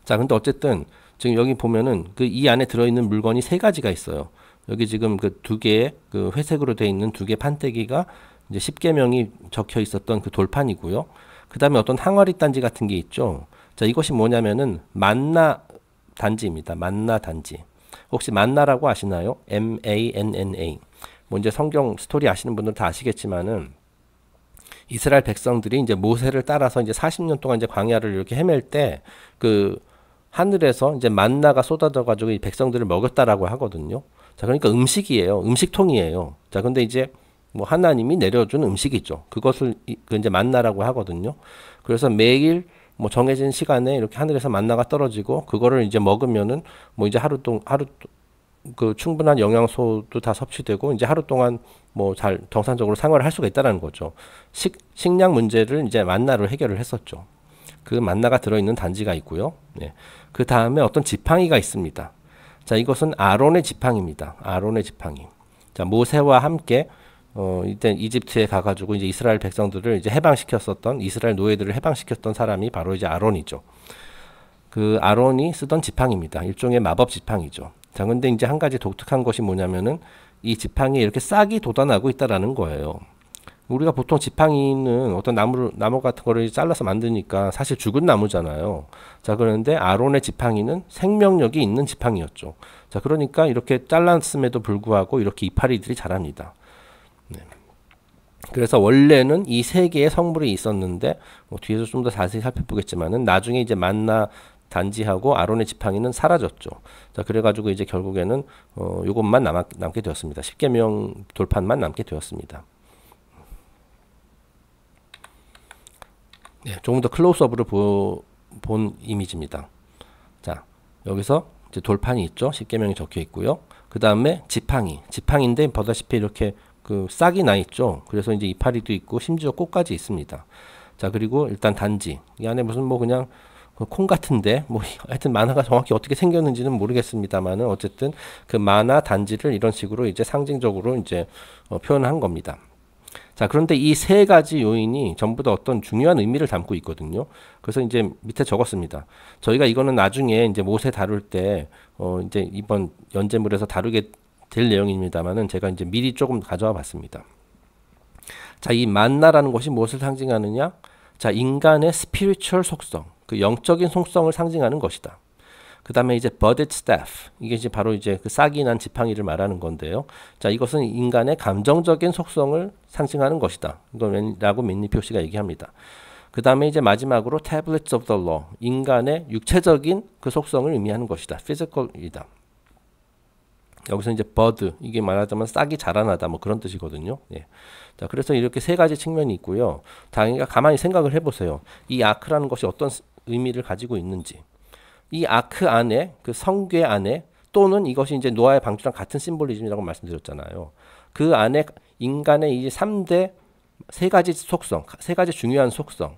자, 근데 어쨌든 지금 여기 보면은 그 이 안에 들어있는 물건이 세 가지가 있어요. 여기 지금 그 두 개의 그 회색으로 되어 있는 두개의 판때기가 이제 10계명이 적혀 있었던 그 돌판이고요. 그 다음에 어떤 항아리 단지 같은 게 있죠. 자, 이것이 뭐냐면은 만나 단지입니다. 만나 단지. 혹시 만나라고 아시나요? M-A-N-N-A. 뭐 이제 성경 스토리 아시는 분들 다 아시겠지만은 이스라엘 백성들이 이제 모세를 따라서 이제 40년 동안 이제 광야를 이렇게 헤맬 때 그 하늘에서 이제 만나가 쏟아져 가지고 이 백성들을 먹였다라고 하거든요. 자, 그러니까 음식이에요. 음식통이에요. 자, 근데 이제 뭐 하나님이 내려준 음식이죠. 그것을 그 이제 만나라고 하거든요. 그래서 매일 뭐 정해진 시간에 이렇게 하늘에서 만나가 떨어지고 그거를 이제 먹으면은 뭐 이제 하루 동 하루 그 충분한 영양소도 다 섭취되고 이제 하루 동안 뭐 잘 정상적으로 생활을 할 수가 있다라는 거죠. 식 식량 문제를 이제 만나로 해결을 했었죠. 그 만나가 들어있는 단지가 있고요. 네. 그 다음에 어떤 지팡이가 있습니다. 자, 이것은 아론의 지팡입니다. 이 아론의 지팡이. 자, 모세와 함께 어, 일단 이집트에 가가지고 이제 이스라엘 백성들을 이제 해방시켰었던 이스라엘 노예들을 해방시켰던 사람이 바로 이제 아론이죠. 그 아론이 쓰던 지팡입니다. 일종의 마법 지팡이죠. 자, 근데 이제 한 가지 독특한 것이 뭐냐면은 이 지팡이에 이렇게 싹이 돋아나고 있다라는 거예요. 우리가 보통 지팡이는 어떤 나무 나무 같은 거를 잘라서 만드니까 사실 죽은 나무잖아요. 자 그런데 아론의 지팡이는 생명력이 있는 지팡이였죠. 자 그러니까 이렇게 잘랐음에도 불구하고 이렇게 이파리들이 자랍니다. 그래서 원래는 이 세 개의 성물이 있었는데 뭐 뒤에서 좀 더 자세히 살펴보겠지만은 나중에 이제 만나 단지하고 아론의 지팡이는 사라졌죠. 자 그래가지고 이제 결국에는 어, 이것만 남았, 남게 되었습니다. 십계명 돌판만 남게 되었습니다. 네, 조금 더 클로즈업으로 보, 본 이미지입니다. 자 여기서 이제 돌판이 있죠. 십계명이 적혀 있고요. 그 다음에 지팡이, 지팡인데 보다시피 이렇게 그 싹이 나 있죠. 그래서 이제 이파리도 있고 심지어 꽃까지 있습니다. 자 그리고 일단 단지 이 안에 무슨 뭐 그냥 그 콩 같은데 뭐 하여튼 만화가 정확히 어떻게 생겼는지는 모르겠습니다만은 어쨌든 그 만화 단지를 이런 식으로 이제 상징적으로 이제 어, 표현한 겁니다. 자 그런데 이 세 가지 요인이 전부 다 어떤 중요한 의미를 담고 있거든요. 그래서 이제 밑에 적었습니다. 저희가 이거는 나중에 이제 모세 다룰 때 어 이제 이번 연재물에서 다루게 될 내용입니다만은 제가 이제 미리 조금 가져와 봤습니다. 자, 이 만나라는 것이 무엇을 상징하느냐? 자, 인간의 스피리추얼 속성, 그 영적인 속성을 상징하는 것이다. 그 다음에 이제 budded staff. 이게 이제 바로 이제 그 싹이 난 지팡이를 말하는 건데요. 자, 이것은 인간의 감정적인 속성을 상징하는 것이다. 라고 민니표 씨가 얘기합니다. 그 다음에 이제 마지막으로 tablets of the law. 인간의 육체적인 그 속성을 의미하는 것이다. physical이다. 여기서 이제 버드 이게 말하자면 싹이 자라나다 뭐 그런 뜻이거든요. 예. 자 그래서 이렇게 세 가지 측면이 있고요. 당연히 가만히 생각을 해보세요. 이 아크라는 것이 어떤 의미를 가지고 있는지 이 아크 안에 그 성궤 안에 또는 이것이 이제 노아의 방주랑 같은 심볼리즘이라고 말씀드렸잖아요. 그 안에 인간의 이제 3대 세 가지 속성, 세 가지 중요한 속성.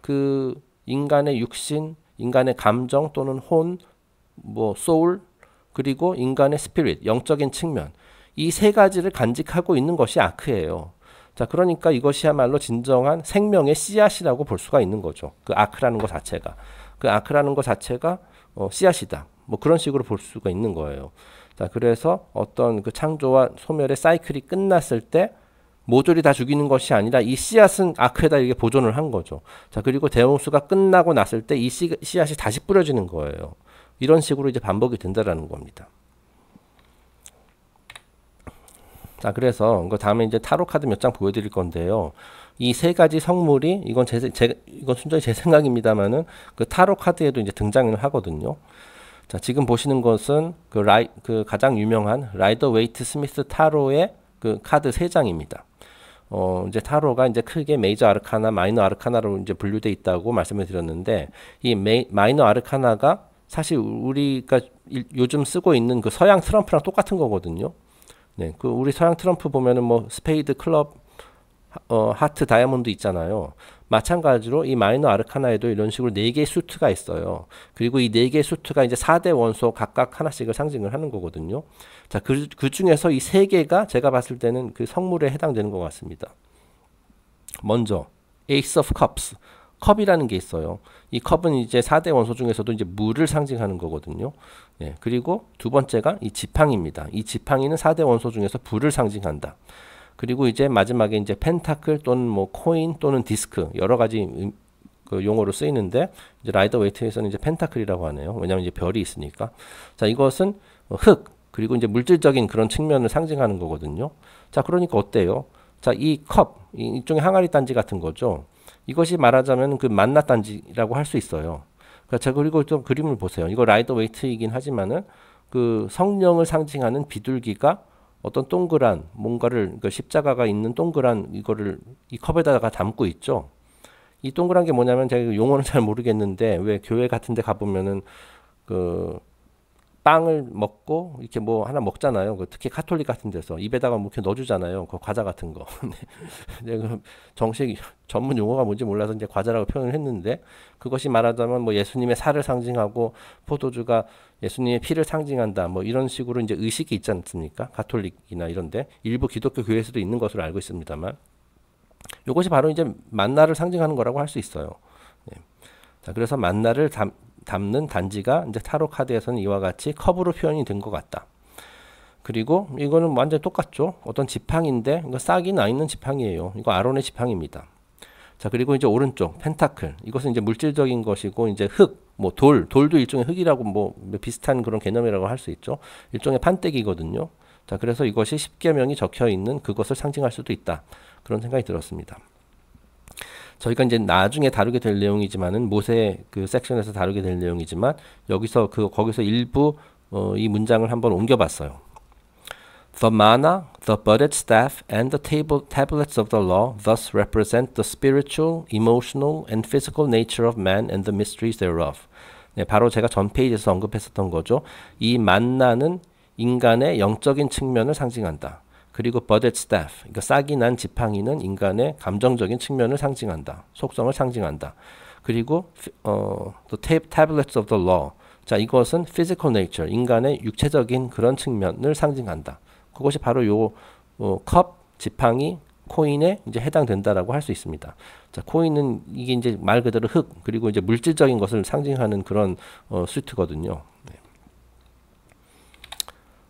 그 인간의 육신, 인간의 감정 또는 혼, 뭐 소울, 그리고 인간의 스피릿, 영적인 측면. 이 세 가지를 간직하고 있는 것이 아크예요. 자, 그러니까 이것이야말로 진정한 생명의 씨앗이라고 볼 수가 있는 거죠. 그 아크라는 것 자체가. 그 아크라는 것 자체가 어, 씨앗이다. 뭐 그런 식으로 볼 수가 있는 거예요. 자, 그래서 어떤 그 창조와 소멸의 사이클이 끝났을 때 모조리 다 죽이는 것이 아니라 이 씨앗은 아크에다 이게 보존을 한 거죠. 자, 그리고 대홍수가 끝나고 났을 때 이 씨앗이 다시 뿌려지는 거예요. 이런 식으로 이제 반복이 된다라는 겁니다. 자, 그래서 그 다음에 이제 타로 카드 몇 장 보여드릴 건데요. 이 세 가지 성물이 이건 제, 제 이건 순전히 제 생각입니다만은 그 타로 카드에도 이제 등장을 하거든요. 자, 지금 보시는 것은 그 라이 그 가장 유명한 라이더 웨이트 스미스 타로의 그 카드 세 장입니다. 어, 이제 타로가 이제 크게 메이저 아르카나, 마이너 아르카나로 이제 분류돼 있다고 말씀을 드렸는데 이메 마이너 아르카나가 사실 우리가 요즘 쓰고 있는 그 서양 트럼프랑 똑같은 거거든요. 네, 그 우리 서양 트럼프 보면은 뭐 스페이드 클럽 어, 하트 다이아몬드 있잖아요. 마찬가지로 이 마이너 아르카나에도 이런 식으로 네 개의 수트가 있어요. 그리고 이 네 개의 수트가 이제 4대 원소 각각 하나씩을 상징을 하는 거거든요. 자, 그, 그 중에서 이 세 개가 제가 봤을 때는 그 성물에 해당되는 것 같습니다. 먼저, Ace of Cups. 컵이라는 게 있어요. 이 컵은 이제 4대 원소 중에서도 이제 물을 상징하는 거거든요. 예, 그리고 두 번째가 이 지팡이입니다. 이 지팡이는 4대 원소 중에서 불을 상징한다. 그리고 이제 마지막에 이제 펜타클 또는 뭐 코인 또는 디스크 여러 가지 그 용어로 쓰이는데 이제 라이더 웨이트에서는 이제 펜타클이라고 하네요. 왜냐하면 이제 별이 있으니까. 자 이것은 흙 그리고 이제 물질적인 그런 측면을 상징하는 거거든요. 자 그러니까 어때요? 자 이 컵 일종의 항아리 단지 같은 거죠. 이것이 말하자면 그 만났단지라고 할 수 있어요. 그러니 그리고 좀 그림을 보세요. 이거 라이더 웨이트이긴 하지만은 그 성령을 상징하는 비둘기가 어떤 동그란 뭔가를 그 십자가가 있는 동그란 이거를 이 컵에다가 담고 있죠. 이 동그란 게 뭐냐면 제가 그 용어는 잘 모르겠는데 왜 교회 같은 데 가보면은 그 빵을 먹고 이렇게 뭐 하나 먹잖아요. 그 특히 카톨릭 같은 데서 입에다가 뭐 이렇게 넣어주잖아요. 그 과자 같은 거. 네. 그 정식 전문 용어가 뭔지 몰라서 이제 과자라고 표현을 했는데 그것이 말하자면 뭐 예수님의 살을 상징하고 포도주가 예수님의 피를 상징한다. 뭐 이런 식으로 이제 의식이 있지 않습니까? 카톨릭이나 이런데 일부 기독교 교회에서도 있는 것으로 알고 있습니다만 이것이 바로 이제 만나를 상징하는 거라고 할 수 있어요. 네. 그래서 만나를 담는 단지가 이제 타로 카드에서는 이와 같이 컵으로 표현이 된 것 같다. 그리고 이거는 완전 똑같죠. 어떤 지팡인데 이거 싹이 나 있는 지팡이에요. 이거 아론의 지팡입니다. 자 그리고 이제 오른쪽 펜타클 이것은 이제 물질적인 것이고 이제 흙뭐돌 돌도 일종의 흙이라고 뭐 비슷한 그런 개념이라고 할 수 있죠. 일종의 판때기거든요. 자 그래서 이것이 십계명이 적혀 있는 그것을 상징할 수도 있다. 그런 생각이 들었습니다. 저희가 이제 나중에 다루게 될 내용이지만은 모세 그 섹션에서 다루게 될 내용이지만 여기서 그 거기서 일부 어, 이 문장을 한번 옮겨봤어요. The manna, the budded staff, and the table, tablets of the law thus represent the spiritual, emotional, and physical nature of man and the mysteries thereof. 네, 바로 제가 전 페이지에서 언급했었던 거죠. 이 만나는 인간의 영적인 측면을 상징한다. 그리고 버 u 스 d e 그러니까 싹이 난 지팡이는 인간의 감정적인 측면을 상징한다. 속성을 상징한다. 그리고 어, the tablets of the law. 자, 이것은 physical nature, 인간의 육체적인 그런 측면을 상징한다. 그것이 바로 요 어, 컵, 지팡이, 코인에 이제 해당된다라고 할 수 있습니다. 자, 코인은 이게 이제 말 그대로 흙 그리고 이제 물질적인 것을 상징하는 그런 어, 수트거든요.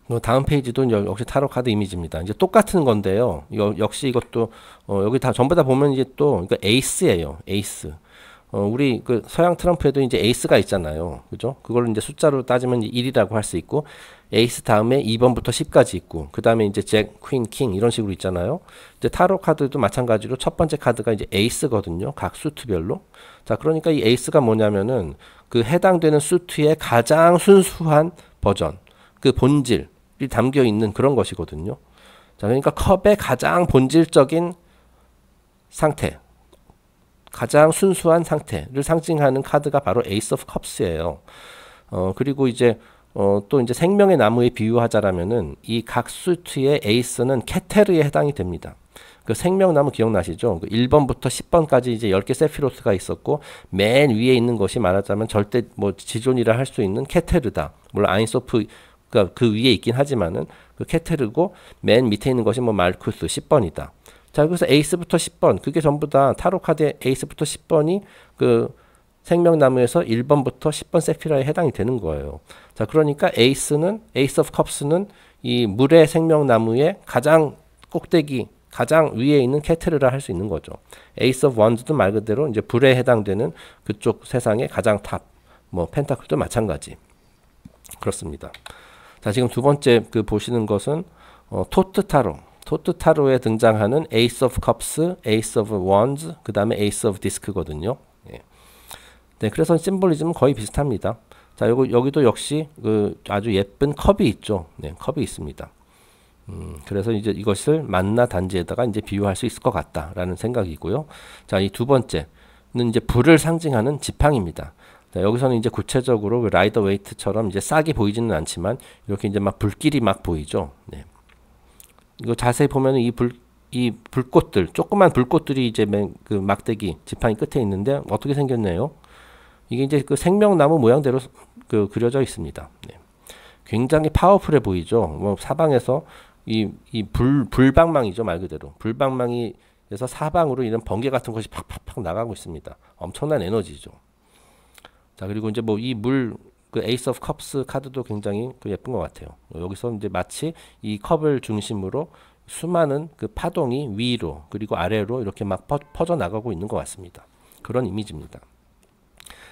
뭐 다음 페이지도 역시 타로 카드 이미지입니다. 이제 똑같은 건데요. 여, 역시 이것도 어, 여기 다 전부 다 보면 이제 또그러 그러니까 에이스예요. 에이스. 어, 우리 그 서양 트럼프에도 이제 에이스가 있잖아요. 그죠? 그걸 이제 숫자로 따지면 1이라고 할 수 있고 에이스 다음에 2번부터 10까지 있고 그다음에 이제 잭, 퀸, 킹 이런 식으로 있잖아요. 이제 타로 카드도 마찬가지로 첫 번째 카드가 이제 에이스거든요. 각 수트별로. 자, 그러니까 이 에이스가 뭐냐면은 그 해당되는 수트의 가장 순수한 버전. 그 본질, 이 담겨 있는 그런 것이거든요. 자, 그러니까 컵의 가장 본질적인 상태, 가장 순수한 상태를 상징하는 카드가 바로 에이스 오브 컵스예요. 어, 그리고 이제 어, 또 이제 생명의 나무에 비유하자라면은 이 각 수트의 에이스는 케테르에 해당이 됩니다. 그 생명나무 기억나시죠? 그 1번부터 10번까지 이제 10개 세피로스가 있었고 맨 위에 있는 것이 말하자면 절대 뭐 지존이라 할 수 있는 케테르다. 물론 아인소프 그러니까 그 위에 있긴 하지만은 그 케테르고 맨 밑에 있는 것이 뭐 말쿠스 10번이다. 자, 그래서 에이스부터 10번 그게 전부 다 타로 카드 에이스부터 10번이 그 생명나무에서 1번부터 10번 세피라에 해당이 되는 거예요. 자, 그러니까 에이스는 에이스 오브 컵스는 이 물의 생명나무의 가장 꼭대기 가장 위에 있는 케테르라 할 수 있는 거죠. 에이스 오브 원즈도 말 그대로 이제 불에 해당되는 그쪽 세상의 가장 탑. 뭐 펜타클도 마찬가지. 그렇습니다. 자, 지금 두 번째 그 보시는 것은 어, 토트 타로. 토트 타로에 등장하는 에이스 오브 컵스, 에이스 오브 원즈, 그 다음에 에이스 오브 디스크거든요. 예. 네, 그래서 심볼리즘은 거의 비슷합니다. 자, 요거, 여기도 역시 그 아주 예쁜 컵이 있죠. 네, 컵이 있습니다. 음, 그래서 이제 이것을 만나 단지에다가 이제 비유할 수 있을 것 같다라는 생각이고요. 자, 이 두 번째는 이제 불을 상징하는 지팡입니다. 이 자, 네, 여기서는 이제 구체적으로 그 라이더 웨이트처럼 이제 싹이 보이지는 않지만 이렇게 이제 막 불길이 막 보이죠. 네. 이거 자세히 보면이 불, 이 불꽃들, 조그만 불꽃들이 이제 맨, 그 막대기 지팡이 끝에 있는데 어떻게 생겼나요? 이게 이제 그 생명나무 모양대로 그 그려져 있습니다. 네. 굉장히 파워풀해 보이죠. 뭐 사방에서 이 이 불 불방망이죠 말 그대로 불방망이에서 사방으로 이런 번개 같은 것이 팍팍팍 나가고 있습니다. 엄청난 에너지죠. 자 그리고 이제 뭐 이 물 그 에이스 오브 컵스 카드도 굉장히 그 예쁜 것 같아요. 뭐 여기서 이제 마치 이 컵을 중심으로 수많은 그 파동이 위로 그리고 아래로 이렇게 막 퍼, 퍼져 나가고 있는 것 같습니다. 그런 이미지입니다.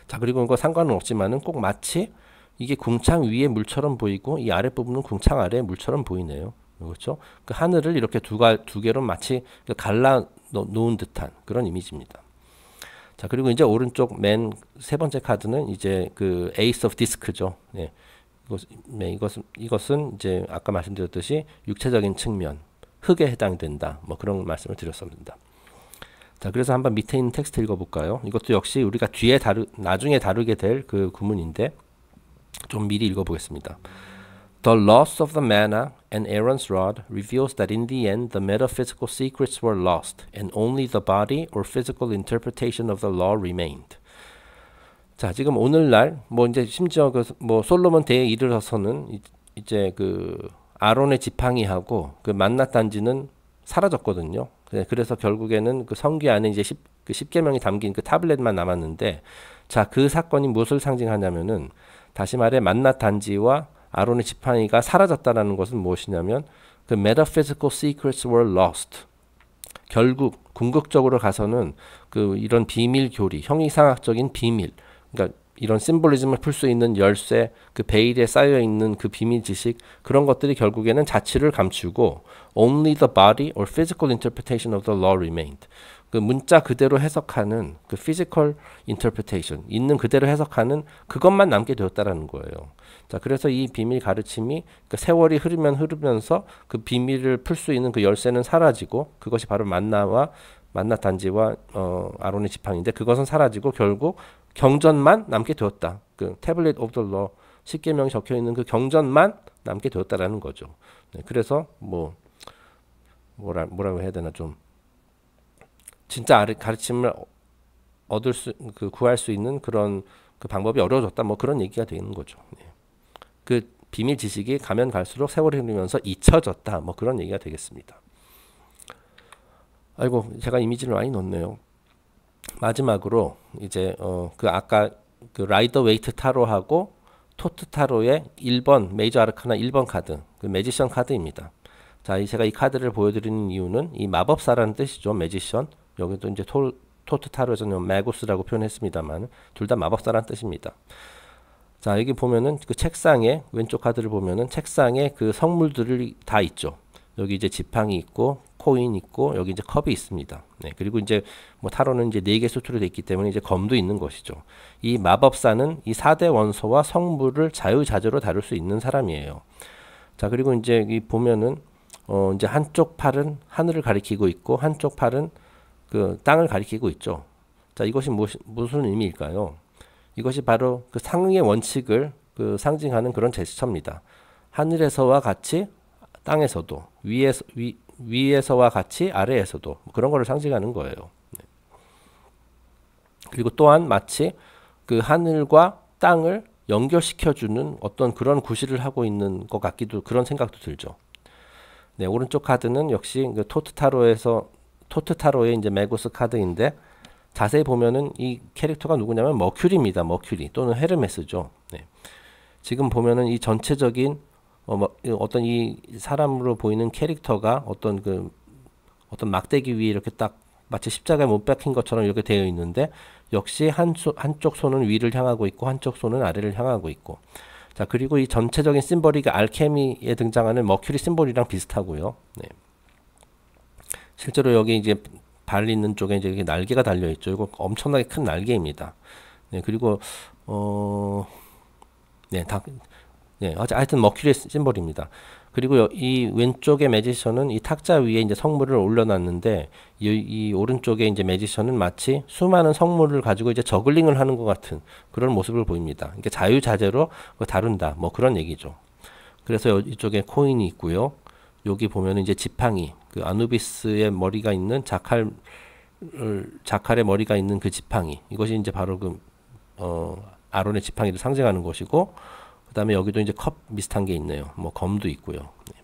자 그리고 이거 상관은 없지만은 꼭 마치 이게 궁창 위에 물처럼 보이고 이 아랫부분은 궁창 아래 물처럼 보이네요. 그렇죠? 그 하늘을 이렇게 두, 가, 두 개로 마치 그 갈라 놓은 듯한 그런 이미지입니다. 자 그리고 이제 오른쪽 맨 세 번째 카드는 이제 그 에이스 오브 디스크죠. 네. 이것, 네, 은 이것은 이제 아까 말씀드렸듯이 육체적인 측면 흙에 해당된다. 뭐 그런 말씀을 드렸습니다. 자 그래서 한번 밑에 있는 텍스트 읽어볼까요? 이것도 역시 우리가 뒤에 다루 나중에 다루게 될 그 구문인데 좀 미리 읽어보겠습니다. The loss of the manna and Aaron's rod reveals that in the end the metaphysical secrets were lost and only the body or physical interpretation of the law remained. 자, 지금 오늘날 뭐 이제 심지어 그 뭐 솔로몬 대에 이르러서는 이제 그 아론의 지팡이하고 그 만나 단지는 사라졌거든요. 그래서 결국에는 그 성기 안에 이제 10, 그 10개명이 담긴 그 타블렛만 남았는데 자, 그 사건이 무엇을 상징하냐면은 다시 말해 만나 단지와 아론의 지팡이가 사라졌다라는 것은 무엇이냐면 그 metaphysical secrets were lost. 결국 궁극적으로 가서는 그 이런 비밀 교리, 형이상학적인 비밀, 그러니까 이런 심볼리즘을 풀 수 있는 열쇠, 그 베일에 쌓여 있는 그 비밀 지식 그런 것들이 결국에는 자취를 감추고 only the body or physical interpretation of the law remained. 그 문자 그대로 해석하는 그 피지컬 인터프레테이션 있는 그대로 해석하는 그것만 남게 되었다라는 거예요. 자, 그래서 이 비밀 가르침이 그 세월이 흐르면 흐르면서 그 비밀을 풀 수 있는 그 열쇠는 사라지고 그것이 바로 만나와 만나 단지와 어, 아론의 지팡인데 그것은 사라지고 결국 경전만 남게 되었다. 그 태블릿 오브 더 십계명 이 적혀 있는 그 경전만 남게 되었다라는 거죠. 네, 그래서 뭐 뭐라 뭐라고 해야 되나 좀 진짜 가르침을 얻을 수, 그 구할 수 있는 그런 그 방법이 어려워졌다. 뭐 그런 얘기가 되는 거죠. 네. 그 비밀 지식이 가면 갈수록 세월이 흐르면서 잊혀졌다. 뭐 그런 얘기가 되겠습니다. 아이고, 제가 이미지를 많이 넣네요. 마지막으로 이제 어, 그 아까 그 라이더 웨이트 타로하고 토트 타로의 1번 메이저 아르카나 1번 카드, 그 매지션 카드입니다. 자, 이 제가 이 카드를 보여드리는 이유는 이 마법사라는 뜻이죠. 매지션. 여기도 이제 토, 토트타르에서는 마고스라고 표현했습니다만 둘 다 마법사란 뜻입니다. 자 여기 보면은 그 책상에 왼쪽 카드를 보면은 책상에 그 성물들을 다 있죠. 여기 이제 지팡이 있고 코인 있고 여기 이제 컵이 있습니다. 네, 그리고 이제 뭐 타로는 이제 네개 수트로 되어 있기 때문에 이제 검도 있는 것이죠. 이 마법사는 이 4대 원소와 성물을 자유자재로 다룰 수 있는 사람이에요. 자, 그리고 이제 이 보면은 어 이제 한쪽 팔은 하늘을 가리키고 있고 한쪽 팔은 그 땅을 가리키고 있죠. 자, 이것이 무시, 무슨 의미일까요? 이것이 바로 그 상응의 원칙을 그 상징하는 그런 제스처입니다. 하늘에서와 같이 땅에서도 위에서 위, 위에서와 같이 아래에서도 그런 거를 상징하는 거예요. 네. 그리고 또한 마치 그 하늘과 땅을 연결시켜주는 어떤 그런 구실을 하고 있는 것 같기도 그런 생각도 들죠. 네, 오른쪽 카드는 역시 그 토트 타로에서 토트타로의 이제 메고스 카드인데 자세히 보면은 이 캐릭터가 누구냐면 머큐리입니다. 머큐리 또는 헤르메스죠. 네. 지금 보면은 이 전체적인 어, 뭐, 어떤 이 사람으로 보이는 캐릭터가 어떤 그 어떤 막대기 위에 이렇게 딱 마치 십자가에 못 박힌 것처럼 이렇게 되어 있는데 역시 한 소, 한쪽 손은 위를 향하고 있고 한쪽 손은 아래를 향하고 있고 자 그리고 이 전체적인 심벌이 가 그 알케미에 등장하는 머큐리 심벌이랑 비슷하고요. 네. 실제로 여기 이제 발 있는 쪽에 이제 날개가 달려 있죠. 이거 엄청나게 큰 날개입니다. 네, 그리고 어, 네, 다, 네, 하여튼 머큐리 의 심벌입니다. 그리고 이왼쪽에 매지션은 이 탁자 위에 이제 성물을 올려놨는데 이, 이, 오른쪽에 이제 매지션은 마치 수많은 성물을 가지고 이제 저글링을 하는 것 같은 그런 모습을 보입니다. 이게 자유자재로 다룬다 뭐 그런 얘기죠. 그래서 이쪽에 코인이 있고요. 여기 보면 이제 지팡이 그 아누비스의 머리가 있는 자칼 자칼의 머리가 있는 그 지팡이 이것이 이제 바로 그 어, 아론의 지팡이를 상징하는 것이고 그 다음에 여기도 이제 컵 비슷한 게 있네요. 뭐 검도 있고요. 네,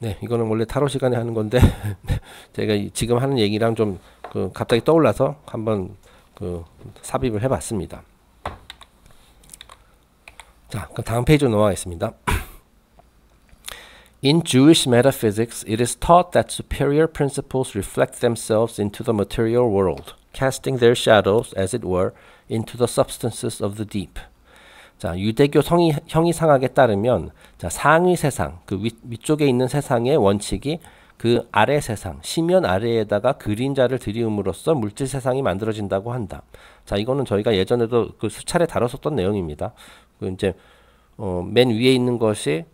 네 이거는 원래 타로 시간에 하는 건데 제가 지금 하는 얘기랑 좀 그 갑자기 떠올라서 한번 그 삽입을 해봤습니다. 자, 그럼 다음 페이지로 넘어가겠습니다. In Jewish metaphysics, it is taught that superior principles reflect themselves into the material world, casting their shadows, as it were, into the substances of the deep. 자, 유대교 성이, 형이상학에 따르면 자, 상위 세상, 그 위, 위쪽에 있는 세상의 원칙이 그 아래 세상, 심연 아래에다가 그림자를 들이음으로써 물질 세상이 만들어진다고 한다. 자, 이거는 저희가 예전에도 그 수차례 다뤘었던 내용입니다. 그 이제 어, 맨 위에 있는 것이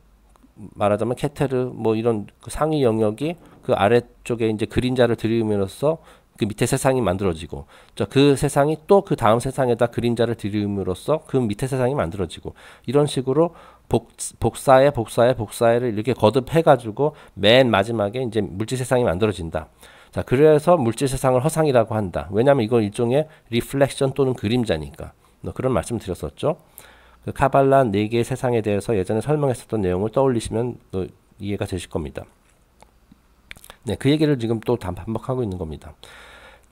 말하자면 케테르 뭐 이런 그 상위 영역이 그 아래쪽에 이제 그림자를 들이음으로써 그 밑에 세상이 만들어지고 그 세상이 또 그 다음 세상에다 그림자를 들이음으로써 그 밑에 세상이 만들어지고 이런 식으로 복, 복사에 복사에 복사를 이렇게 거듭해 가지고 맨 마지막에 이제 물질 세상이 만들어진다. 자 그래서 물질 세상을 허상이라고 한다. 왜냐하면 이건 일종의 리플렉션 또는 그림자니까 그런 말씀 드렸었죠. 그 카발라 네 개의 세상에 대해서 예전에 설명했었던 내용을 떠올리시면 또 이해가 되실 겁니다. 네, 그 얘기를 지금 또 반복하고 있는 겁니다.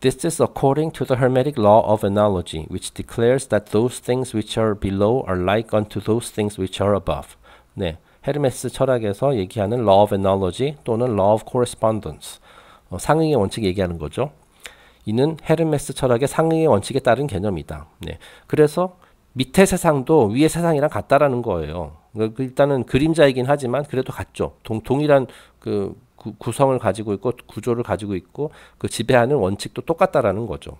This is according to the Hermetic law of analogy, which declares that those things which are below are like unto those things which are above. 네, 헤르메스 철학에서 얘기하는 law of analogy 또는 law of correspondence, 어, 상응의 원칙 얘기하는 거죠. 이는 헤르메스 철학의 상응의 원칙에 따른 개념이다. 네, 그래서 밑에 세상도 위의 세상이랑 같다라는 거예요. 그러니까 그 일단은 그림자이긴 하지만 그래도 같죠. 동, 동일한 그 구성을 가지고 있고 구조를 가지고 있고 그 지배하는 원칙도 똑같다라는 거죠.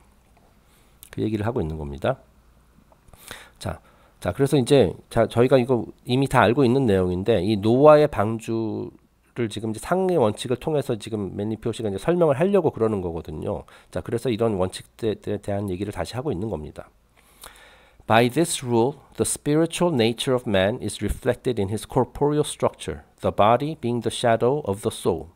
그 얘기를 하고 있는 겁니다. 자, 자 그래서 이제 자 저희가 이거 이미 다 알고 있는 내용인데 이노화의 방주 를 지금 이제 상의 원칙을 통해서 지금 매니피오 씨가 이제 설명을 하려고 그러는 거거든요. 자, 그래서 이런 원칙들에 대한 얘기를 다시 하고 있는 겁니다. By this rule, the spiritual nature of man is reflected in his corporeal structure, the body being the shadow of the soul.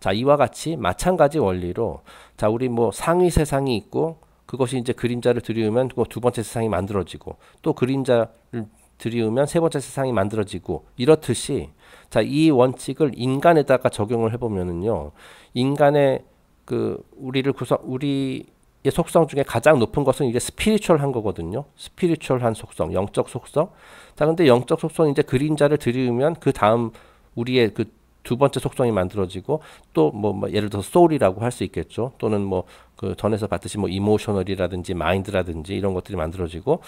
자, 이와 같이 마찬가지 원리로 자, 우리 뭐 상위 세상이 있고 그것이 이제 그림자를 들이우면 뭐 두 번째 세상이 만들어지고 또 그림자를 들이우면 세 번째 세상이 만들어지고 이렇듯이 자, 이 원칙을 인간에다가 적용을 해 보면은요. 인간의 그 우리를 구성 우리 이 속성 중에 가장 높은 것은 이제 스피리추얼한 거거든요. 스피리추얼한 속성, 영적 속성. 자, 근데 영적 속성 이제 그림자를 들이으면 그 다음 우리의 그 두 번째 속성이 만들어지고 또뭐 뭐 예를 들어서 소울이라고 할 수 있겠죠. 또는 뭐 그 전에서 봤듯이 뭐 이모셔널이라든지 마인드라든지 이런 것들이 만들어지고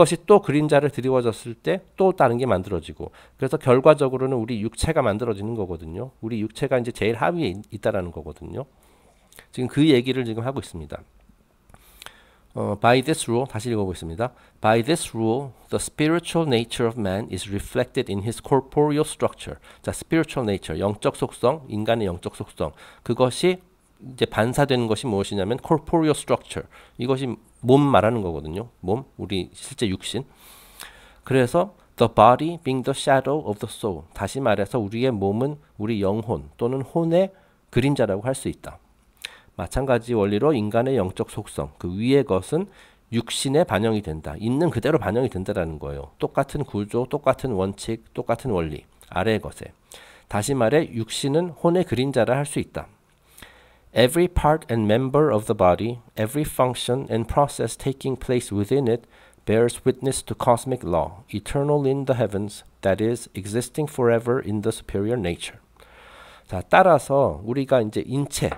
그것이 또 그림자를 드리워졌을 때 또 다른 게 만들어지고 그래서 결과적으로는 우리 육체가 만들어지는 거거든요. 우리 육체가 이제 제일 하위에 있다라는 거거든요. 지금 그 얘기를 지금 하고 있습니다. 어, by this rule 다시 읽어보겠습니다. By this rule, the spiritual nature of man is reflected in his corporeal structure. 자, spiritual nature, 영적 속성, 인간의 영적 속성. 그것이 이제 반사되는 것이 무엇이냐면 corporeal structure. 이것이 몸 말하는 거거든요. 몸, 우리 실제 육신. 그래서 the body being the shadow of the soul. 다시 말해서 우리의 몸은 우리 영혼 또는 혼의 그림자라고 할 수 있다. 마찬가지 원리로 인간의 영적 속성, 그 위의 것은 육신에 반영이 된다. 있는 그대로 반영이 된다라는 거예요. 똑같은 구조, 똑같은 원칙, 똑같은 원리. 아래의 것에. 다시 말해 육신은 혼의 그림자라 할 수 있다. Every part and member of the body, every function and process taking place within it bears witness to cosmic law, eternal in the heavens, that is, existing forever in the superior nature. 자, 따라서 우리가 이제 인체,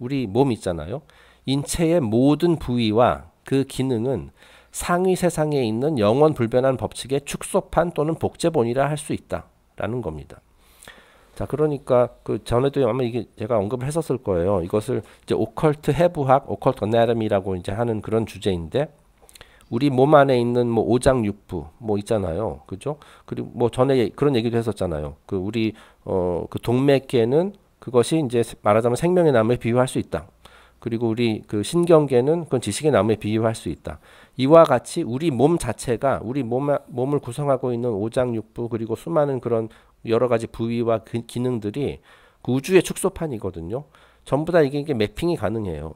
우리 몸 있잖아요. 인체의 모든 부위와 그 기능은 상위 세상에 있는 영원 불변한 법칙의 축소판 또는 복제본이라 할 수 있다라는 겁니다. 자, 그러니까 그 전에도 아마 이게 제가 언급을 했었을 거예요. 이것을 이제 오컬트 해부학, 오컬트 어나미라고 이제 하는 그런 주제인데 우리 몸 안에 있는 뭐 오장육부 뭐 있잖아요. 그죠? 그리고 뭐 전에 그런 얘기도 했었잖아요. 그 우리 어 그 동맥에는 그것이 이제 말하자면 생명의 나무에 비유할 수 있다. 그리고 우리 그 신경계는 그건 지식의 나무에 비유할 수 있다. 이와 같이 우리 몸 자체가 우리 몸, 몸을 구성하고 있는 오장육부 그리고 수많은 그런 여러 가지 부위와 그 기능들이 그 우주의 축소판이거든요. 전부 다 이게, 이게 매핑이 가능해요.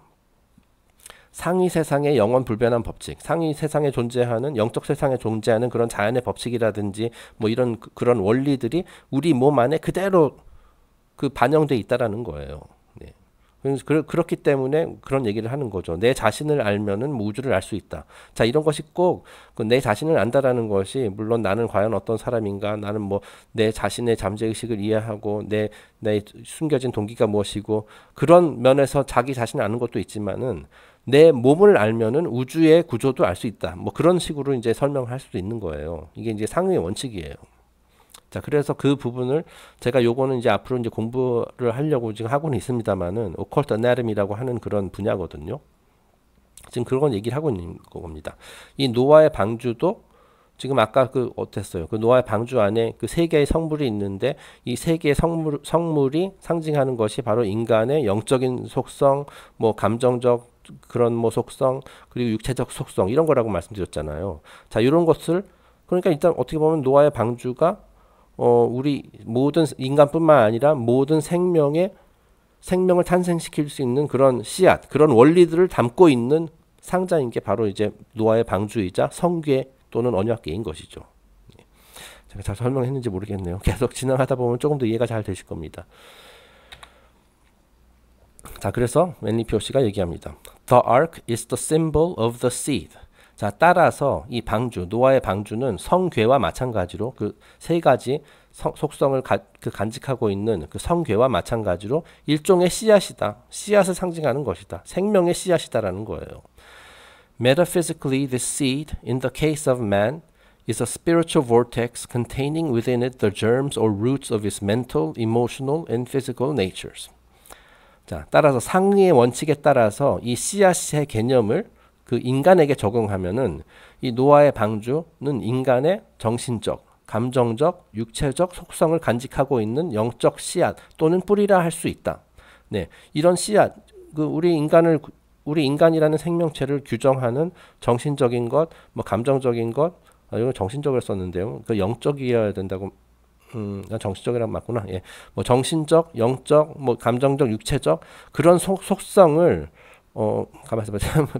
상위 세상의 영원 불변한 법칙, 상위 세상에 존재하는 영적 세상에 존재하는 그런 자연의 법칙이라든지 뭐 이런 그, 그런 원리들이 우리 몸 안에 그대로 그 반영돼 있다라는 거예요. 네. 그, 그렇기 때문에 그런 얘기를 하는 거죠. 내 자신을 알면은 우주를 알 수 있다. 자, 이런 것이 꼭내 그 자신을 안다라는 것이 물론 나는 과연 어떤 사람인가, 나는 뭐 내 자신의 잠재의식을 이해하고 내, 내 숨겨진 동기가 무엇이고 그런 면에서 자기 자신을 아는 것도 있지만은 내 몸을 알면은 우주의 구조도 알 수 있다. 뭐 그런 식으로 이제 설명할 수도 있는 거예요. 이게 이제 상위의 원칙이에요. 자, 그래서 그 부분을 제가 요거는 이제 앞으로 이제 공부를 하려고 지금 하고는 있습니다만은 오컬트 나름이라고 하는 그런 분야거든요. 지금 그런 얘기를 하고 있는 겁니다. 이 노아의 방주도 지금 아까 그 어땠어요? 그 노아의 방주 안에 그 세 개의 성물이 있는데 이 세 개의 성물 성물이 상징하는 것이 바로 인간의 영적인 속성, 뭐 감정적 그런 뭐 속성, 그리고 육체적 속성 이런 거라고 말씀드렸잖아요. 자, 이런 것을 그러니까 일단 어떻게 보면 노아의 방주가 어, 우리 모든 인간뿐만 아니라 모든 생명의 생명을 탄생시킬 수 있는 그런 씨앗, 그런 원리들을 담고 있는 상자인 게 바로 이제 노아의 방주이자 성궤 또는 언약궤인 것이죠. 예. 제가 잘 설명했는지 모르겠네요. 계속 진행하다 보면 조금 더 이해가 잘 되실 겁니다. 자, 그래서 웬리피오 가 얘기합니다. The ark is the symbol of the seed. 자, 따라서 이 방주, 노아의 방주는 성괴와 마찬가지로 그 세 가지 성, 속성을 가, 그 간직하고 있는 그 성괴와 마찬가지로 일종의 씨앗이다. 씨앗을 상징하는 것이다. 생명의 씨앗이다라는 거예요. Metaphysically, the seed, in the case of man, is a spiritual vortex containing within it the germs or roots of his mental, emotional, and physical natures. 자, 따라서 상리의 원칙에 따라서 이 씨앗의 개념을 그 인간에게 적용하면은 이 노아의 방주는 인간의 정신적, 감정적, 육체적 속성을 간직하고 있는 영적 씨앗 또는 뿌리라 할 수 있다. 네. 이런 씨앗, 그 우리 인간을 우리 인간이라는 생명체를 규정하는 정신적인 것, 뭐 감정적인 것, 아, 이건 정신적으 썼는데요. 그 영적이어야 된다고 음, 아, 정신적이란 맞구나. 예. 뭐 정신적, 영적, 뭐 감정적, 육체적 그런 속, 속성을 어 가만있어 봐.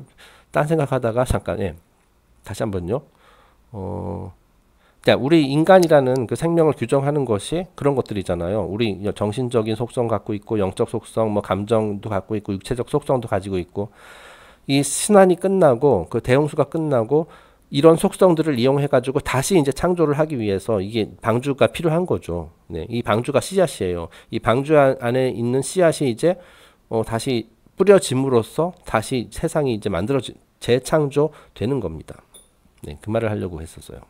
딴 생각하다가 잠깐 예. 다시 한번요. 어, 자, 우리 인간이라는 그 생명을 규정하는 것이 그런 것들이잖아요. 우리 정신적인 속성 갖고 있고, 영적 속성, 뭐 감정도 갖고 있고, 육체적 속성도 가지고 있고, 이 신환이 끝나고, 그 대홍수가 끝나고, 이런 속성들을 이용해가지고 다시 이제 창조를 하기 위해서 이게 방주가 필요한 거죠. 네, 이 방주가 씨앗이에요. 이 방주 안에 있는 씨앗이 이제 어, 다시 뿌려짐으로써 다시 세상이 이제 만들어진 재창조되는 겁니다. 네, 그 말을 하려고 했었어요.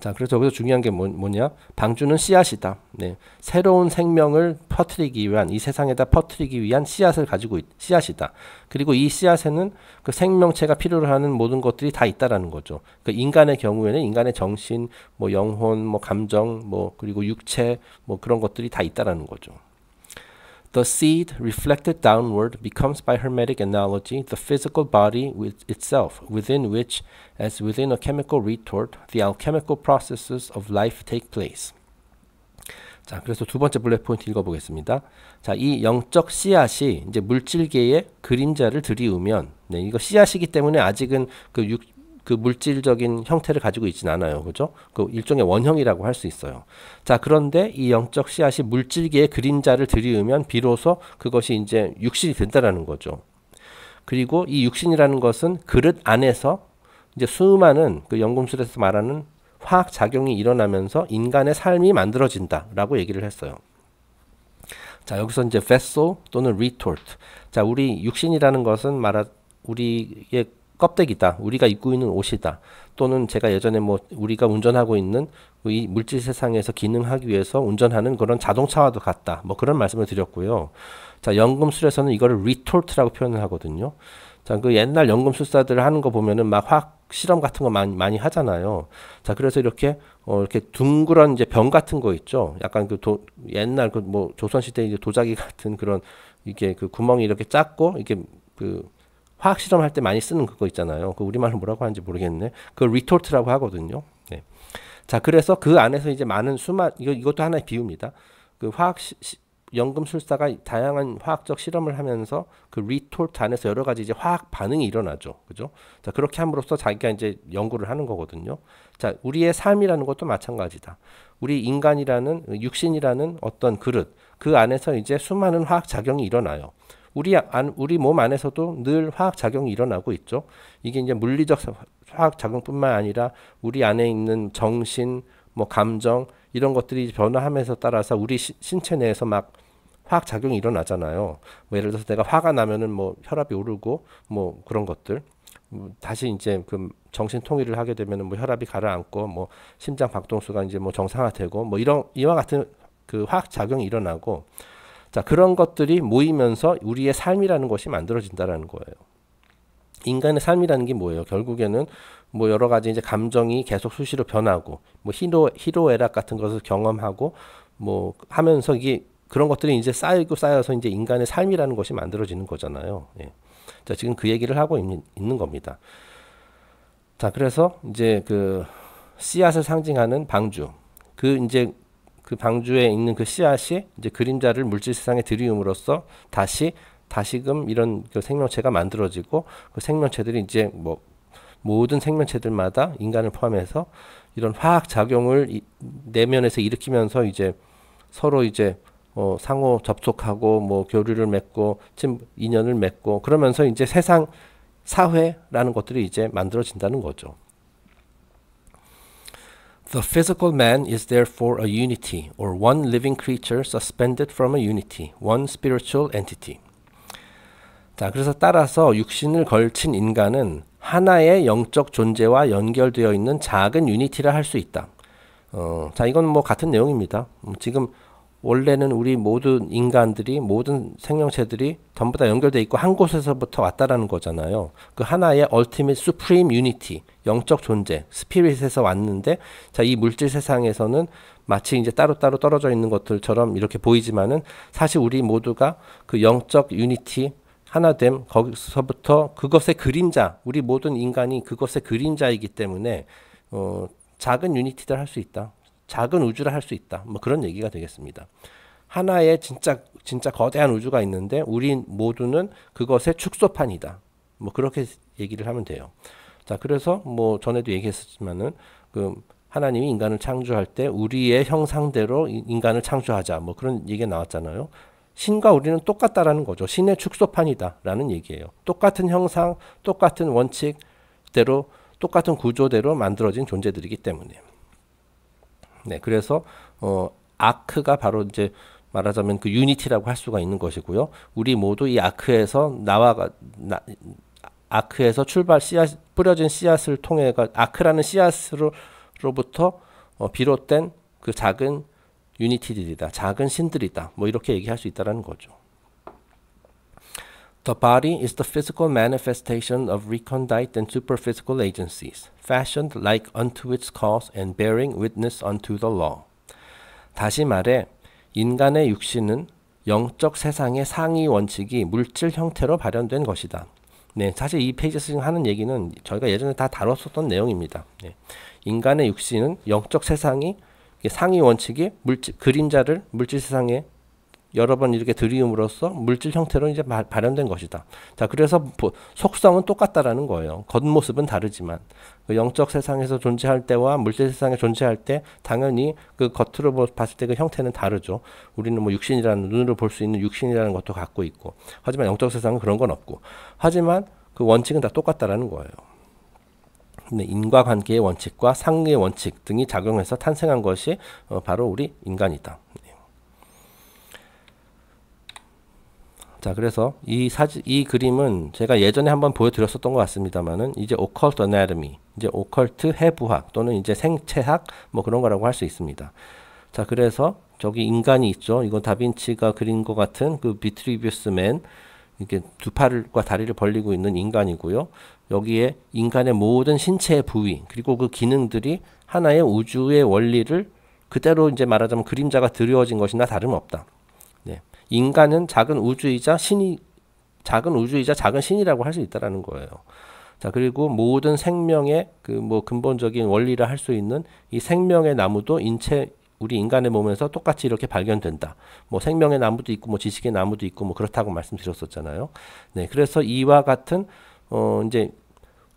자, 그래서 여기서 중요한 게 뭐, 냐 방주는 씨앗이다. 네, 새로운 생명을 퍼뜨리기 위한 이 세상에다 퍼뜨리기 위한 씨앗을 가지고 있, 씨앗이다. 그리고 이 씨앗에는 그 생명체가 필요로 하는 모든 것들이 다 있다라는 거죠. 그 인간의 경우에는 인간의 정신, 뭐 영혼, 뭐 감정, 뭐 그리고 육체, 뭐 그런 것들이 다 있다라는 거죠. The seed reflected downward becomes by Hermetic analogy the physical body with itself, within which, as within a chemical retort, the alchemical processes of life take place. 자, 그래서 두 번째 블랙 포인트 읽어보겠습니다. 자, 이 영적 씨앗이 이제 물질계의 그림자를 들이우면, 네, 이거 씨앗이기 때문에 아직은 그 육, 그 물질적인 형태를 가지고 있진 않아요. 그죠? 그 일종의 원형이라고 할 수 있어요. 자, 그런데 이 영적 씨앗이 물질계의 그림자를 들이우면 비로소 그것이 이제 육신이 된다라는 거죠. 그리고 이 육신이라는 것은 그릇 안에서 이제 수많은 그 연금술에서 말하는 화학 작용이 일어나면서 인간의 삶이 만들어진다라고 얘기를 했어요. 자, 여기서 이제 vessel 또는 retort. 자, 우리 육신이라는 것은 말하 우리의 껍데기다. 우리가 입고 있는 옷이다. 또는 제가 예전에 뭐 우리가 운전하고 있는 이 물질 세상에서 기능하기 위해서 운전하는 그런 자동차와도 같다. 뭐 그런 말씀을 드렸고요. 자, 연금술에서는 이거를 리톨트라고 표현을 하거든요. 자, 그 옛날 연금술사들 하는 거 보면은 막 화학 실험 같은 거 많이, 많이 하잖아요. 자, 그래서 이렇게, 어, 이렇게 둥그런 이제 병 같은 거 있죠. 약간 그 도, 옛날 그 뭐 조선시대 이제 도자기 같은 그런 이게 그 구멍이 이렇게 작고, 이게 그 화학 실험할 때 많이 쓰는 그거 있잖아요. 그 우리말로 뭐라고 하는지 모르겠네. 그 리토트라고 하거든요. 네. 자, 그래서 그 안에서 이제 많은 수많 이거 이것도 하나의 비유입니다. 그 화학 시, 시, 연금술사가 다양한 화학적 실험을 하면서 그 리톨트 안에서 여러 가지 이제 화학 반응이 일어나죠. 그죠? 자, 그렇게 함으로써 자기가 이제 연구를 하는 거거든요. 자, 우리의 삶이라는 것도 마찬가지다. 우리 인간이라는, 육신이라는 어떤 그릇, 그 안에서 이제 수많은 화학 작용이 일어나요. 우리 안, 우리 몸 안에서도 늘 화학 작용이 일어나고 있죠. 이게 이제 물리적 화학 작용뿐만 아니라 우리 안에 있는 정신, 뭐 감정 이런 것들이 변화하면서 따라서 우리 시, 신체 내에서 막 화학 작용이 일어나잖아요. 뭐 예를 들어서 내가 화가 나면은 뭐 혈압이 오르고 뭐 그런 것들. 음, 다시 이제 그 정신 통일을 하게 되면은 뭐 혈압이 가라앉고 뭐 심장 박동수가 이제 뭐 정상화되고 뭐 이런 이와 같은 그 화학 작용이 일어나고 자, 그런 것들이 모이면서 우리의 삶이라는 것이 만들어진다라는 거예요. 인간의 삶이라는 게 뭐예요? 결국에는 뭐 여러 가지 이제 감정이 계속 수시로 변하고 뭐 희로 희로애락 같은 것을 경험하고 뭐 하면서 이게 그런 것들이 이제 쌓이고 쌓여서 이제 인간의 삶이라는 것이 만들어지는 거잖아요. 예. 자, 지금 그 얘기를 하고 있는, 있는 겁니다. 자, 그래서 이제 그 씨앗을 상징하는 방주. 그 이제 그 방주에 있는 그 씨앗이 이제 그림자를 물질 세상에 들이움으로써 다시 다시금 이런 그 생명체가 만들어지고 그 생명체들이 이제 뭐 모든 생명체들마다 인간을 포함해서 이런 화학 작용을 이, 내면에서 일으키면서 이제 서로 이제 어, 상호 접촉하고 뭐 교류를 맺고 친 인연을 맺고 그러면서 이제 세상 사회라는 것들이 이제 만들어진다는 거죠. The physical man is therefore a unity, or one living creature suspended from a unity, one spiritual entity. 자, 그래서 따라서 육신을 걸친 인간은 하나의 영적 존재와 연결되어 있는 작은 유니티라 할 수 있다. 어, 자, 이건 뭐 같은 내용입니다. 음, 지금 원래는 우리 모든 인간들이, 모든 생명체들이 전부 다연결되어 있고 한 곳에서부터 왔다라는 거잖아요. 그 하나의 ultimate supreme unity, 영적 존재, 스피릿에서 왔는데 자, 이 물질 세상에서는 마치 이제 따로따로 떨어져 있는 것들처럼 이렇게 보이지만은 사실 우리 모두가 그 영적 유니티 하나됨 거기서부터 그것의 그림자, 우리 모든 인간이 그것의 그림자이기 때문에 어, 작은 유니티를 할 수 있다. 작은 우주를 할 수 있다. 뭐 그런 얘기가 되겠습니다. 하나의 진짜 진짜 거대한 우주가 있는데 우린 모두는 그것의 축소판이다. 뭐 그렇게 얘기를 하면 돼요. 자, 그래서 뭐 전에도 얘기했었지만은 그 하나님이 인간을 창조할 때 우리의 형상대로 인간을 창조하자. 뭐 그런 얘기가 나왔잖아요. 신과 우리는 똑같다라는 거죠. 신의 축소판이다라는 얘기예요. 똑같은 형상, 똑같은 원칙대로 똑같은 구조대로 만들어진 존재들이기 때문에. 네, 그래서 어 아크가 바로 이제 말하자면 그 유니티라고 할 수가 있는 것이고요. 우리 모두 이 아크에서 나와 나, 아크에서 출발 씨앗 뿌려진 씨앗을 통해 가 아크라는 씨앗으로부터 어, 비롯된 그 작은 유니티들이다. 작은 신들이다. 뭐 이렇게 얘기할 수 있다라는 거죠. The body is the physical manifestation of recondite and superphysical agencies, fashioned like unto its cause and bearing witness unto the law. 다시 말해 인간의 육신은 영적 세상의 상위 원칙이 물질 형태로 발현된 것이다. 네, 사실 이 페이지에서 하는 얘기는 저희가 예전에 다 다뤘었던 내용입니다. 네. 인간의 육신은 영적 세상이 상위 원칙이 물질, 그림자를 물질 세상에 여러 번 이렇게 들이음으로써 물질 형태로 이제 발현된 것이다. 자, 그래서 속성은 똑같다라는 거예요. 겉모습은 다르지만 그 영적 세상에서 존재할 때와 물질 세상에 존재할 때 당연히 그 겉으로 봤을 때 그 형태는 다르죠. 우리는 뭐 육신이라는 눈으로 볼 수 있는 육신이라는 것도 갖고 있고 하지만 영적 세상은 그런 건 없고 하지만 그 원칙은 다 똑같다라는 거예요. 인과관계의 원칙과 상의 원칙 등이 작용해서 탄생한 것이 어, 바로 우리 인간이다. 자, 그래서 이 사진, 이 그림은 제가 예전에 한번 보여드렸었던 것 같습니다만은 이제 오컬트 어나르미, 이제 오컬트 해부학 또는 이제 생체학 뭐 그런 거라고 할 수 있습니다. 자, 그래서 저기 인간이 있죠. 이건 다빈치가 그린 것 같은 그 비트리뷰스맨 이게 두 팔과 다리를 벌리고 있는 인간이고요. 여기에 인간의 모든 신체의 부위 그리고 그 기능들이 하나의 우주의 원리를 그대로 이제 말하자면 그림자가 드리워진 것이나 다름없다. 인간은 작은 우주이자 신이 작은 우주이자 작은 신이라고 할 수 있다라는 거예요. 자, 그리고 모든 생명의 그 뭐 근본적인 원리를 할 수 있는 이 생명의 나무도 인체 우리 인간의 몸에서 똑같이 이렇게 발견된다. 뭐 생명의 나무도 있고 뭐 지식의 나무도 있고 뭐 그렇다고 말씀드렸었잖아요. 네. 그래서 이와 같은 어 이제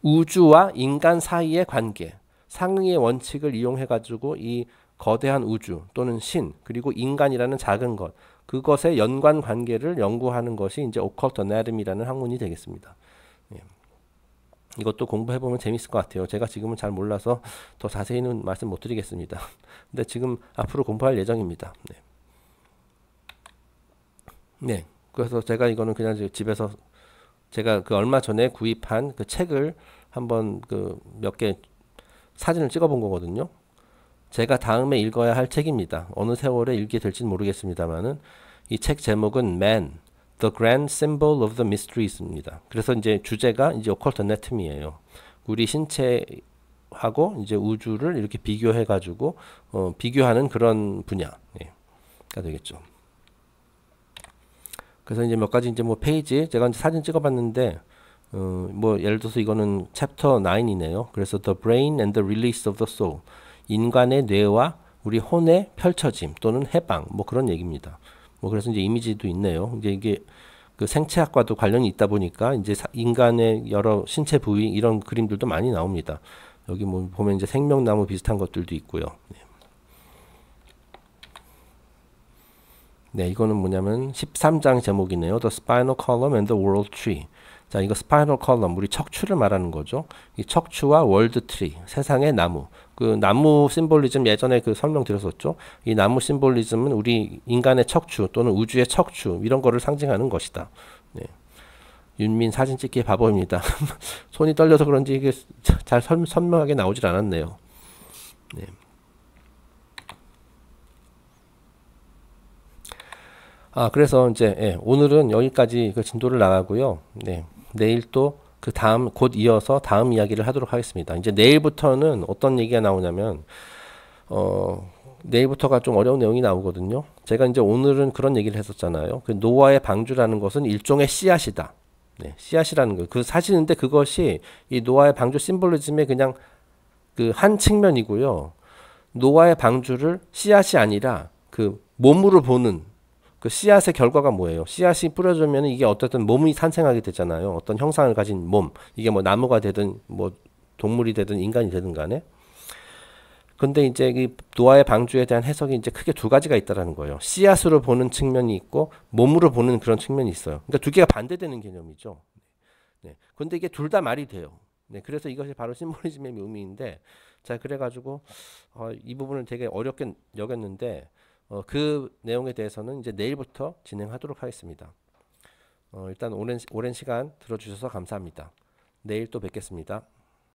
우주와 인간 사이의 관계, 상응의 원칙을 이용해 가지고 이 거대한 우주 또는 신, 그리고 인간이라는 작은 것 그것의 연관 관계를 연구하는 것이 이제 오컬트 어나름이라는 학문이 되겠습니다. 예. 이것도 공부해 보면 재밌을 것 같아요. 제가 지금은 잘 몰라서 더 자세히는 말씀 못 드리겠습니다. 근데 지금 앞으로 공부할 예정입니다. 네. 네. 그래서 제가 이거는 그냥 집에서 제가 그 얼마 전에 구입한 그 책을 한번 그 몇 개 사진을 찍어 본 거거든요. 제가 다음에 읽어야 할 책입니다. 어느 세월에 읽게 될지는 모르겠습니다만은 이 책 제목은 Man, The Grand Symbol of the Mysteries입니다. 그래서 이제 주제가 이제 Occult a n a t o m y 예요 우리 신체하고 이제 우주를 이렇게 비교해 가지고 어, 비교하는 그런 분야가 되겠죠. 그래서 이제 몇 가지 이제 뭐 페이지 제가 이제 사진 찍어봤는데 어, 뭐 예를 들어서 이거는 챕터 9이네요. 그래서 The Brain and the Release of the Soul. 인간의 뇌와 우리 혼의 펼쳐짐 또는 해방 뭐 그런 얘기입니다. 뭐 그래서 이제 이미지도 있네요. 이제 이게 그 생체학과도 관련이 있다 보니까 이제 인간의 여러 신체 부위 이런 그림들도 많이 나옵니다. 여기 뭐 보면 이제 생명나무 비슷한 것들도 있고요. 네, 네 이거는 뭐냐면 13장 제목이네요. The Spinal Column and the World Tree. 자, 이거 Spinal Column, 우리 척추를 말하는 거죠. 이 척추와 w o r l 세상의 나무. 그 나무 심볼리즘 예전에 그 설명드렸었죠. 이 나무 심볼리즘은 우리 인간의 척추 또는 우주의 척추 이런 거를 상징하는 것이다. 네. 윤민 사진 찍기 바보입니다. 손이 떨려서 그런지 이게 잘 선, 선명하게 나오질 않았네요. 네. 아 그래서 이제 예, 오늘은 여기까지 그 진도를 나가고요. 네. 내일 또그 다음 곧 이어서 다음 이야기를 하도록 하겠습니다. 이제 내일부터는 어떤 얘기가 나오냐면 어 내일부터가 좀 어려운 내용이 나오거든요. 제가 이제 오늘은 그런 얘기를 했었잖아요. 그 노아의 방주라는 것은 일종의 씨앗이다. 네, 씨앗이라는 거. 그 사실인데 그것이 이 노아의 방주 심볼리즘의 그냥 그 한 측면이고요. 노아의 방주를 씨앗이 아니라 그 몸으로 보는 그 씨앗의 결과가 뭐예요? 씨앗이 뿌려주면 이게 어쨌든 몸이 탄생하게 되잖아요. 어떤 형상을 가진 몸. 이게 뭐 나무가 되든 뭐 동물이 되든 인간이 되든 간에. 근데 이제 이 노아의 방주에 대한 해석이 이제 크게 두 가지가 있다라는 거예요. 씨앗으로 보는 측면이 있고 몸으로 보는 그런 측면이 있어요. 그러니까 두 개가 반대되는 개념이죠. 네. 근데 이게 둘 다 말이 돼요. 네. 그래서 이것이 바로 심볼리즘의 묘미인데 자 그래가지고 어, 이 부분을 되게 어렵게 여겼는데 어, 그 내용에 대해서는 이제 내일부터 진행하도록 하겠습니다. 어, 일단 오랜, 오랜 시간 들어주셔서 감사합니다. 내일 또 뵙겠습니다.